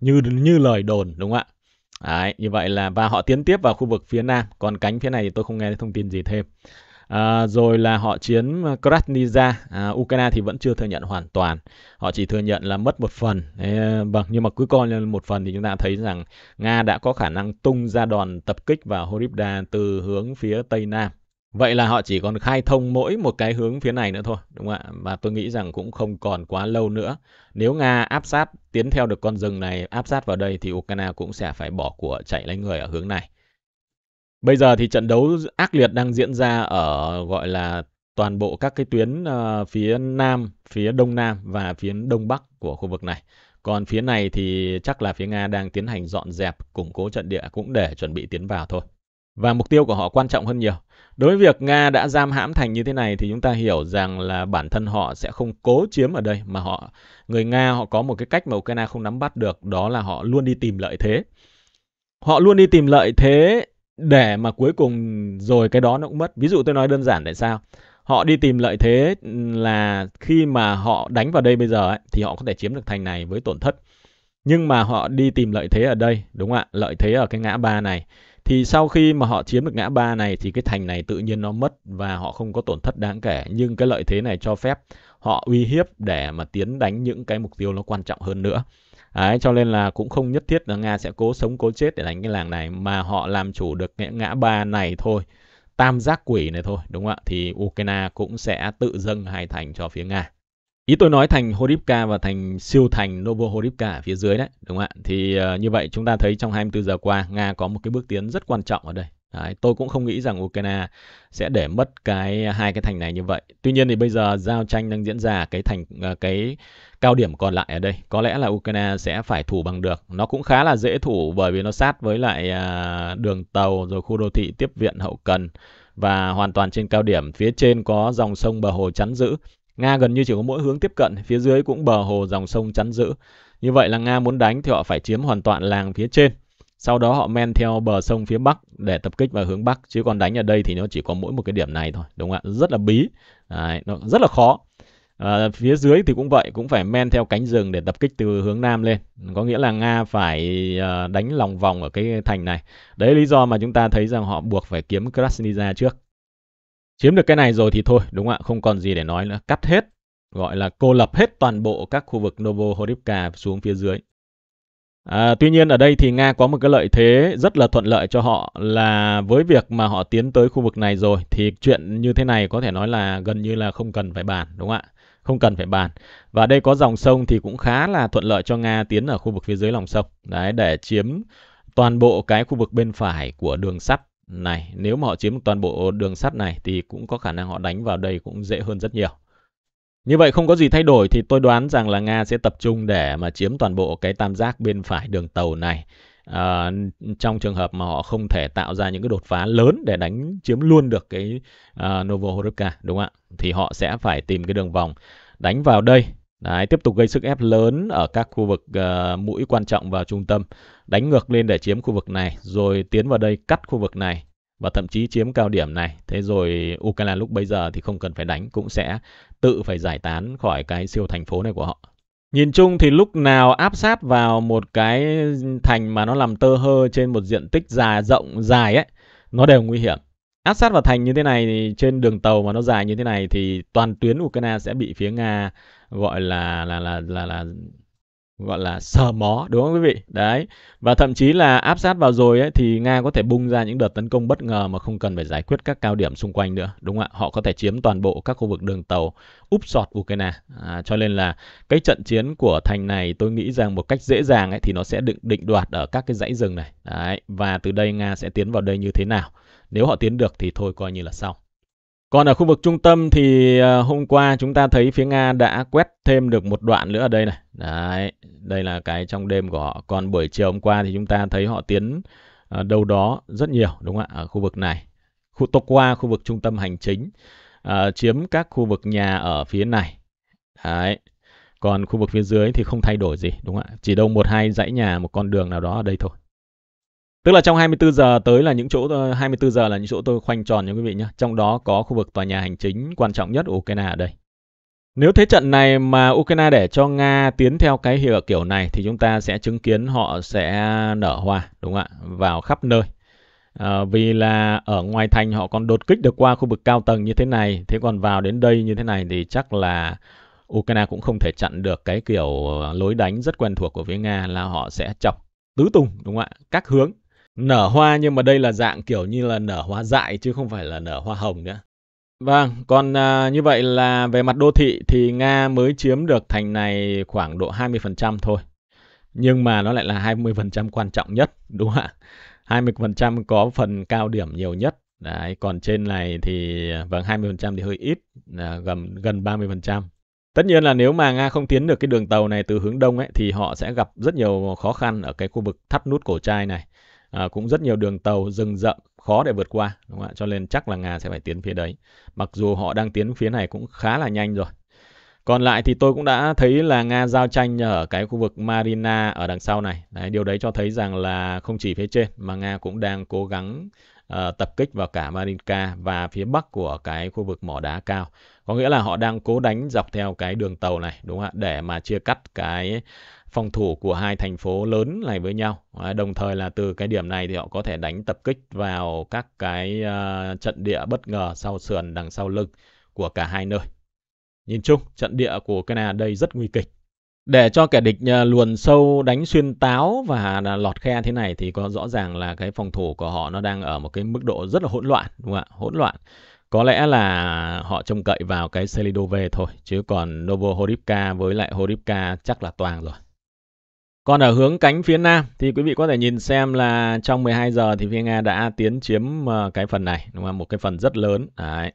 như như lời đồn đúng không ạ Đấy, như vậy là và họ tiến tiếp vào khu vực phía nam còn cánh phía này thì tôi không nghe thấy thông tin gì thêm à, rồi là họ chiến à, Krasnaya à, Ukraine thì vẫn chưa thừa nhận hoàn toàn họ chỉ thừa nhận là mất một phần à, vâng nhưng mà cứ coi là một phần thì chúng ta thấy rằng Nga đã có khả năng tung ra đòn tập kích vào Horibda từ hướng phía tây nam Vậy là họ chỉ còn khai thông mỗi một cái hướng phía này nữa thôi, đúng không ạ? Và tôi nghĩ rằng cũng không còn quá lâu nữa. Nếu Nga áp sát, tiến theo được con rừng này, áp sát vào đây thì Ukraine cũng sẽ phải bỏ của chạy lấy người ở hướng này. Bây giờ thì trận đấu ác liệt đang diễn ra ở gọi là toàn bộ các cái tuyến uh, phía Nam, phía Đông Nam và phía Đông Bắc của khu vực này. Còn phía này thì chắc là phía Nga đang tiến hành dọn dẹp, củng cố trận địa cũng để chuẩn bị tiến vào thôi. Và mục tiêu của họ quan trọng hơn nhiều. Đối với việc Nga đã giam hãm thành như thế này thì chúng ta hiểu rằng là bản thân họ sẽ không cố chiếm ở đây mà họ người Nga họ có một cái cách mà Ukraine không nắm bắt được đó là họ luôn đi tìm lợi thế. Họ luôn đi tìm lợi thế để mà cuối cùng rồi cái đó nó cũng mất. Ví dụ tôi nói đơn giản tại sao? Họ đi tìm lợi thế là khi mà họ đánh vào đây bây giờ ấy, thì họ có thể chiếm được thành này với tổn thất. Nhưng mà họ đi tìm lợi thế ở đây, đúng không ạ? Lợi thế ở cái ngã ba này. Thì sau khi mà họ chiếm được ngã ba này thì cái thành này tự nhiên nó mất và họ không có tổn thất đáng kể. Nhưng cái lợi thế này cho phép họ uy hiếp để mà tiến đánh những cái mục tiêu nó quan trọng hơn nữa. Đấy, cho nên là cũng không nhất thiết là Nga sẽ cố sống cố chết để đánh cái làng này mà họ làm chủ được cái ngã ba này thôi. Tam giác quỷ này thôi, đúng không ạ? Thì Ukraine cũng sẽ tự dâng hai thành cho phía Nga. Ý tôi nói thành Horivka và thành siêu thành Novohorivka ở phía dưới đấy, đúng không ạ? Thì uh, như vậy chúng ta thấy trong 24 giờ qua Nga có một cái bước tiến rất quan trọng ở đây. Đấy, tôi cũng không nghĩ rằng Ukraine sẽ để mất cái hai cái thành này như vậy. Tuy nhiên thì bây giờ giao tranh đang diễn ra cái thành ờ, cái Cao điểm còn lại ở đây có lẽ là Ukraine sẽ phải thủ bằng được. Nó cũng khá là dễ thủ bởi vì nó sát với lại à, đường tàu rồi khu đô thị tiếp viện hậu cần và hoàn toàn trên cao điểm phía trên có dòng sông bờ hồ chắn giữ. Nga gần như chỉ có mỗi hướng tiếp cận, phía dưới cũng bờ hồ dòng sông chắn giữ. Như vậy là Nga muốn đánh thì họ phải chiếm hoàn toàn làng phía trên. Sau đó họ men theo bờ sông phía Bắc để tập kích vào hướng Bắc. Chứ còn đánh ở đây thì nó chỉ có mỗi một cái điểm này thôi. Đúng không ạ? Rất là bí. Đấy, nó rất là khó. À, phía dưới thì cũng vậy, cũng phải men theo cánh rừng để tập kích từ hướng nam lên. Có nghĩa là Nga phải à, đánh lòng vòng ở cái thành này. Đấy lý do mà chúng ta thấy rằng họ buộc phải kiếm Krasnaya trước. Chiếm được cái này rồi thì thôi, đúng không ạ? Không còn gì để nói nữa. Cắt hết, gọi là cô lập hết toàn bộ các khu vực Novohorivka xuống phía dưới. À, tuy nhiên ở đây thì Nga có một cái lợi thế rất là thuận lợi cho họ là với việc mà họ tiến tới khu vực này rồi thì chuyện như thế này có thể nói là gần như là không cần phải bàn đúng không ạ? không cần phải bàn. Và đây có dòng sông thì cũng khá là thuận lợi cho Nga tiến ở khu vực phía dưới lòng sông. Đấy, để chiếm toàn bộ cái khu vực bên phải của đường sắt này. Nếu mà họ chiếm toàn bộ đường sắt này thì cũng có khả năng họ đánh vào đây cũng dễ hơn rất nhiều. Như vậy không có gì thay đổi thì tôi đoán rằng là Nga sẽ tập trung để mà chiếm toàn bộ cái tam giác bên phải đường tàu này à, trong trường hợp mà họ không thể tạo ra những cái đột phá lớn để đánh chiếm luôn được cái à, ờ, Novohorovka đúng không ạ? Thì họ sẽ phải tìm cái đường vòng đánh vào đây. Đấy, tiếp tục gây sức ép lớn ở các khu vực uh, mũi quan trọng vào trung tâm, đánh ngược lên để chiếm khu vực này, rồi tiến vào đây cắt khu vực này và thậm chí chiếm cao điểm này. Thế rồi Ukraine lúc bây giờ thì không cần phải đánh cũng sẽ tự phải giải tán khỏi cái siêu thành phố này của họ. Nhìn chung thì lúc nào áp sát vào một cái thành mà nó làm tơ hơ trên một diện tích dài rộng dài ấy, nó đều nguy hiểm. Áp sát vào thành như thế này thì trên đường tàu mà nó dài như thế này thì toàn tuyến Ukraine sẽ bị phía Nga gọi là là là là, là gọi là sờ mó đúng không quý vị đấy và thậm chí là áp sát vào rồi ấy, thì nga có thể bung ra những đợt tấn công bất ngờ mà không cần phải giải quyết các cao điểm xung quanh nữa đúng không ạ họ có thể chiếm toàn bộ các khu vực đường tàu úp sọt ukraine à, cho nên là cái trận chiến của thành này tôi nghĩ rằng một cách dễ dàng ấy, thì nó sẽ định định đoạt ở các cái dãy rừng này đấy và từ đây nga sẽ tiến vào đây như thế nào nếu họ tiến được thì thôi coi như là xong còn ở khu vực trung tâm thì ờ, hôm qua chúng ta thấy phía Nga đã quét thêm được một đoạn nữa ở đây này. Đấy, đây là cái trong đêm của họ. Còn buổi chiều hôm qua thì chúng ta thấy họ tiến ờ, đâu đó rất nhiều đúng không ạ ở khu vực này. Khu tộc qua khu vực trung tâm hành chính à, chiếm các khu vực nhà ở phía này. Đấy. Còn khu vực phía dưới thì không thay đổi gì đúng không ạ? Chỉ đâu một hai dãy nhà một con đường nào đó ở đây thôi. Tức là trong 24 giờ tới là những chỗ 24 ờ, giờ là những chỗ tôi khoanh tròn nha quý vị nhé. Trong đó có khu vực tòa nhà hành chính quan trọng nhất của Ukraine ở đây. Nếu thế trận này mà Ukraine để cho Nga tiến theo cái hiệu kiểu này thì chúng ta sẽ chứng kiến họ sẽ nở hoa, đúng không ạ? Vào khắp nơi. À, vì là ở ngoài thành họ còn đột kích được qua khu vực cao tầng như thế này, thế còn vào đến đây như thế này thì chắc là Ukraine cũng không thể chặn được cái kiểu ờ, lối đánh rất quen thuộc của phía Nga là họ sẽ chọc tứ tung, đúng không ạ? Các hướng nở hoa nhưng mà đây là dạng kiểu như là nở hoa dại chứ không phải là nở hoa hồng nữa. Vâng, còn à, như vậy là về mặt đô thị thì Nga mới chiếm được thành này khoảng độ 20% thôi. Nhưng mà nó lại là 20% quan trọng nhất, đúng không ạ? 20% có phần cao điểm nhiều nhất. Đấy, còn trên này thì à, vâng 20% thì hơi ít, à, gần gần 30%. Tất nhiên là nếu mà Nga không tiến được cái đường tàu này từ hướng đông ấy thì họ sẽ gặp rất nhiều khó khăn ở cái khu vực thắt nút cổ chai này à, cũng rất nhiều đường tàu rừng rậm khó để vượt qua đúng không ạ cho nên chắc là nga sẽ phải tiến phía đấy mặc dù họ đang tiến phía này cũng khá là nhanh rồi còn lại thì tôi cũng đã thấy là Nga giao tranh ở cái khu vực Marina ở đằng sau này. Đấy, điều đấy cho thấy rằng là không chỉ phía trên mà Nga cũng đang cố gắng uh, tập kích vào cả Marinka và phía bắc của cái khu vực mỏ đá cao. Có nghĩa là họ đang cố đánh dọc theo cái đường tàu này đúng không ạ? Để mà chia cắt cái phòng thủ của hai thành phố lớn này với nhau. đồng thời là từ cái điểm này thì họ có thể đánh tập kích vào các cái à, trận địa bất ngờ sau sườn đằng sau lưng của cả hai nơi. Nhìn chung, trận địa của Canada đây rất nguy kịch. Để cho kẻ địch à, luồn sâu đánh xuyên táo và lọt khe thế này thì có rõ ràng là cái phòng thủ của họ nó đang ở một cái mức độ rất là hỗn loạn đúng không ạ? Hỗn loạn. Có lẽ là họ trông cậy vào cái Selidove thôi chứ còn Novohorivka với lại Horivka chắc là toàn rồi. Còn ở hướng cánh phía Nam thì quý vị có thể nhìn xem là trong 12 giờ thì phía Nga đã tiến chiếm ờ, cái phần này, đúng không? Một cái phần rất lớn. Đấy.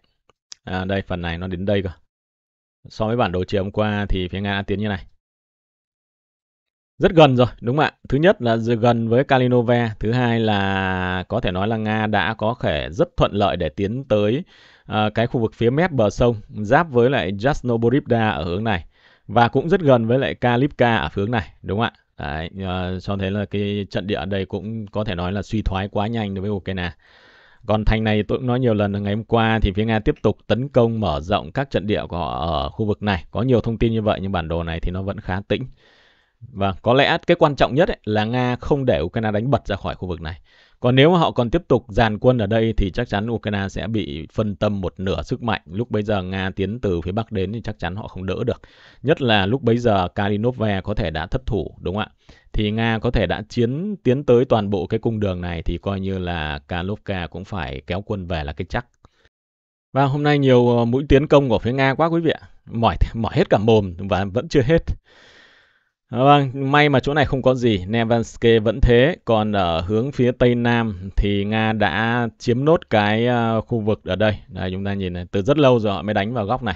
À, đây phần này nó đến đây cơ. So với bản đồ chiều hôm qua thì phía Nga đã tiến như này. Rất gần rồi, đúng không ạ? Thứ nhất là gần với Kalinova, thứ hai là có thể nói là Nga đã có thể rất thuận lợi để tiến tới uh, cái khu vực phía mép bờ sông giáp với lại Jasnoborivda ở hướng này và cũng rất gần với lại Kalipka ở hướng này, đúng không ạ? Đấy, cho ờ, thấy là cái trận địa ở đây cũng có thể nói là suy thoái quá nhanh đối với Ukraine. Còn thành này tôi cũng nói nhiều lần ngày hôm qua thì phía Nga tiếp tục tấn công mở rộng các trận địa của họ ở khu vực này. Có nhiều thông tin như vậy nhưng bản đồ này thì nó vẫn khá tĩnh. Và vâng, có lẽ cái quan trọng nhất ấy, là Nga không để Ukraine đánh bật ra khỏi khu vực này. Còn nếu mà họ còn tiếp tục dàn quân ở đây thì chắc chắn Ukraine sẽ bị phân tâm một nửa sức mạnh. Lúc bây giờ Nga tiến từ phía Bắc đến thì chắc chắn họ không đỡ được. Nhất là lúc bây giờ Kalinova có thể đã thất thủ, đúng không ạ? Thì Nga có thể đã chiến tiến tới toàn bộ cái cung đường này thì coi như là Kalovka cũng phải kéo quân về là cái chắc. Và hôm nay nhiều ờ, mũi tiến công của phía Nga quá quý vị ạ. Mỏi, mỏi hết cả mồm và vẫn chưa hết. Dạ vâng, may mà chỗ này không có gì, Nevansk vẫn thế. Còn ở hướng phía Tây Nam thì Nga đã chiếm nốt cái ờ, khu vực ở đây. Đây, chúng ta nhìn này, từ rất lâu rồi họ mới đánh vào góc này.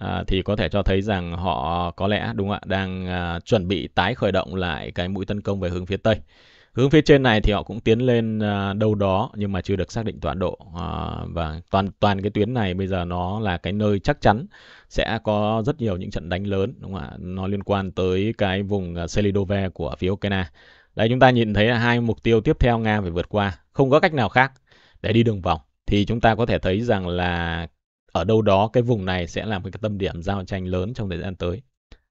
À, thì có thể cho thấy rằng họ có lẽ đúng ạ đang à, chuẩn bị tái khởi động lại cái mũi tấn công về hướng phía tây hướng phía trên này thì họ cũng tiến lên à, đâu đó nhưng mà chưa được xác định tọa độ à, và toàn toàn cái tuyến này bây giờ nó là cái nơi chắc chắn sẽ có rất nhiều những trận đánh lớn đúng không ạ nó liên quan tới cái vùng à, Selidove của phía Ukraine đây chúng ta nhìn thấy là hai mục tiêu tiếp theo Nga phải vượt qua không có cách nào khác để đi đường vòng thì chúng ta có thể thấy rằng là ở đâu đó cái vùng này sẽ là một cái tâm điểm giao tranh lớn trong thời gian tới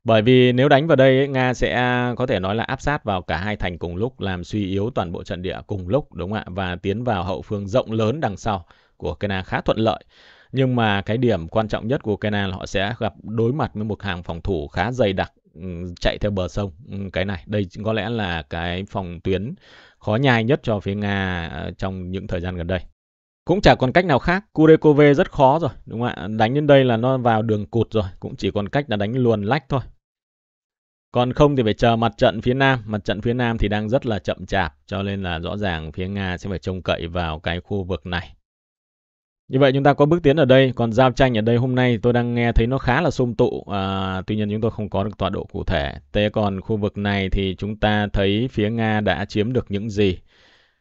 bởi vì nếu đánh vào đây, Nga sẽ à, có thể nói là áp sát vào cả hai thành cùng lúc, làm suy yếu toàn bộ trận địa cùng lúc, đúng không ạ? Và tiến vào hậu phương rộng lớn đằng sau của Ukraine khá thuận lợi. Nhưng mà cái điểm quan trọng nhất của Ukraine là họ sẽ gặp đối mặt với một hàng phòng thủ khá dày đặc ừ, chạy theo bờ sông ừ, cái này đây có lẽ là cái phòng tuyến khó nhai nhất cho phía nga ờ, trong những thời gian gần đây cũng chả còn cách nào khác, Kurekove rất khó rồi, đúng không ạ? Đánh đến đây là nó vào đường cụt rồi, cũng chỉ còn cách là đánh luồn lách thôi. Còn không thì phải chờ mặt trận phía Nam, mặt trận phía Nam thì đang rất là chậm chạp, cho nên là rõ ràng phía Nga sẽ phải trông cậy vào cái khu vực này. Như vậy chúng ta có bước tiến ở đây, còn giao tranh ở đây hôm nay tôi đang nghe thấy nó khá là xung tụ, à, tuy nhiên chúng tôi không có được tọa độ cụ thể. Thế còn khu vực này thì chúng ta thấy phía Nga đã chiếm được những gì?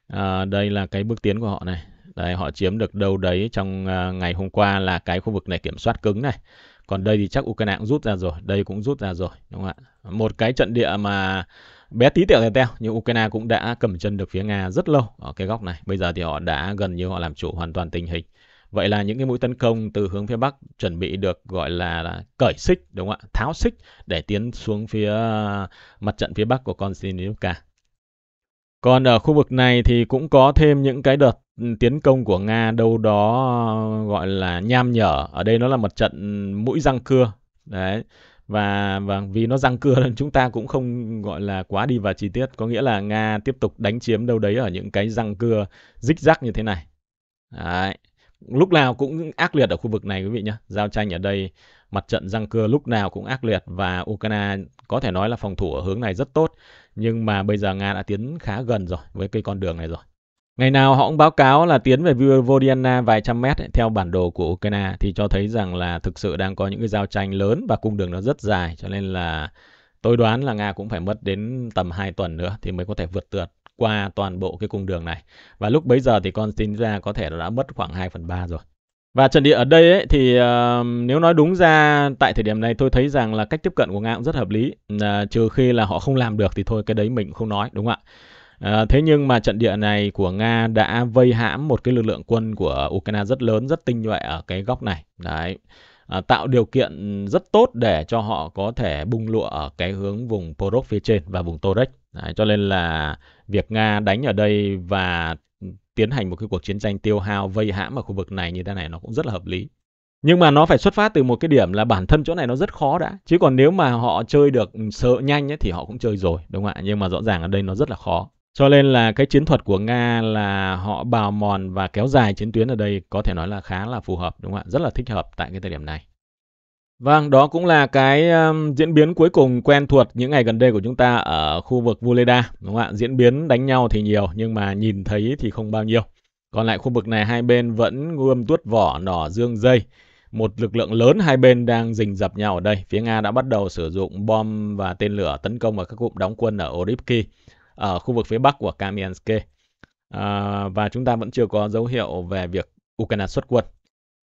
À, đây là cái bước tiến của họ này, Đấy, họ chiếm được đâu đấy trong à, ngày hôm qua là cái khu vực này kiểm soát cứng này. Còn đây thì chắc Ukraine cũng rút ra rồi, đây cũng rút ra rồi, đúng không ạ? Một cái trận địa mà bé tí tẹo tẹo teo nhưng Ukraine cũng đã cầm chân được phía Nga rất lâu ở cái góc này. Bây giờ thì họ đã gần như họ làm chủ hoàn toàn tình hình. Vậy là những cái mũi tấn công từ hướng phía Bắc chuẩn bị được gọi là, cởi xích, đúng không ạ? Tháo xích để tiến xuống phía à, mặt trận phía Bắc của Konstantinivka. Còn ở khu vực này thì cũng có thêm những cái đợt ừ, tiến công của Nga đâu đó gọi là nham nhở. Ở đây nó là một trận mũi răng cưa. Đấy. Và, và vì nó răng cưa nên chúng ta cũng không gọi là quá đi vào chi tiết. Có nghĩa là Nga tiếp tục đánh chiếm đâu đấy ở những cái răng cưa rích rắc như thế này. Đấy. Lúc nào cũng ác liệt ở khu vực này quý vị nhé. Giao tranh ở đây mặt trận răng cưa lúc nào cũng ác liệt và Ukraine có thể nói là phòng thủ ở hướng này rất tốt. Nhưng mà bây giờ Nga đã tiến khá gần rồi với cây con đường này rồi. Ngày nào họ cũng báo cáo là tiến về Vodiana vài trăm mét theo bản đồ của Ukraine thì cho thấy rằng là thực sự đang có những cái giao tranh lớn và cung đường nó rất dài cho nên là tôi đoán là Nga cũng phải mất đến tầm 2 tuần nữa thì mới có thể vượt tượt qua toàn bộ cái cung đường này. Và lúc bấy giờ thì con tin ra có thể đã mất khoảng 2 phần 3 rồi. Và trận địa ở đây ấy, thì uh, nếu nói đúng ra tại thời điểm này tôi thấy rằng là cách tiếp cận của Nga cũng rất hợp lý. Uh, trừ khi là họ không làm được thì thôi cái đấy mình không nói đúng không ạ? Uh, thế nhưng mà trận địa này của Nga đã vây hãm một cái lực lượng quân của Ukraine rất lớn, rất tinh nhuệ ở cái góc này. Đấy. À, tạo điều kiện rất tốt để cho họ có thể bung lụa ở cái hướng vùng Porov phía trên và vùng Torek. Đấy, cho nên là việc Nga đánh ở đây và tiến hành một cái cuộc chiến tranh tiêu hao vây hãm ở khu vực này như thế này nó cũng rất là hợp lý. Nhưng mà nó phải xuất phát từ một cái điểm là bản thân chỗ này nó rất khó đã. Chứ còn nếu mà họ chơi được sợ nhanh ấy, thì họ cũng chơi rồi, đúng không ạ? Nhưng mà rõ ràng ở đây nó rất là khó. Cho nên là cái chiến thuật của Nga là họ bào mòn và kéo dài chiến tuyến ở đây có thể nói là khá là phù hợp, đúng không ạ? Rất là thích hợp tại cái thời điểm này. Vâng, đó cũng là cái um, diễn biến cuối cùng quen thuộc những ngày gần đây của chúng ta ở khu vực Vuleda, đúng không ạ? Diễn biến đánh nhau thì nhiều nhưng mà nhìn thấy thì không bao nhiêu. Còn lại khu vực này hai bên vẫn gươm tuốt vỏ nỏ dương dây. Một lực lượng lớn hai bên đang rình dập nhau ở đây. Phía Nga đã bắt đầu sử dụng bom và tên lửa tấn công vào các cụm đóng quân ở Orivki, ở khu vực phía bắc của Kamianske. À, và chúng ta vẫn chưa có dấu hiệu về việc Ukraine xuất quân.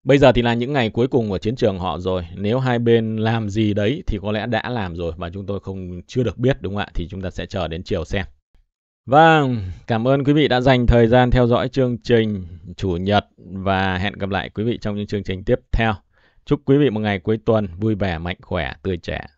Bây giờ thì là những ngày cuối cùng của chiến trường họ rồi. Nếu hai bên làm gì đấy thì có lẽ đã làm rồi và chúng tôi không chưa được biết đúng không ạ? Thì chúng ta sẽ chờ đến chiều xem. Vâng, cảm ơn quý vị đã dành thời gian theo dõi chương trình Chủ nhật và hẹn gặp lại quý vị trong những chương trình tiếp theo. Chúc quý vị một ngày cuối tuần vui vẻ, mạnh khỏe, tươi trẻ.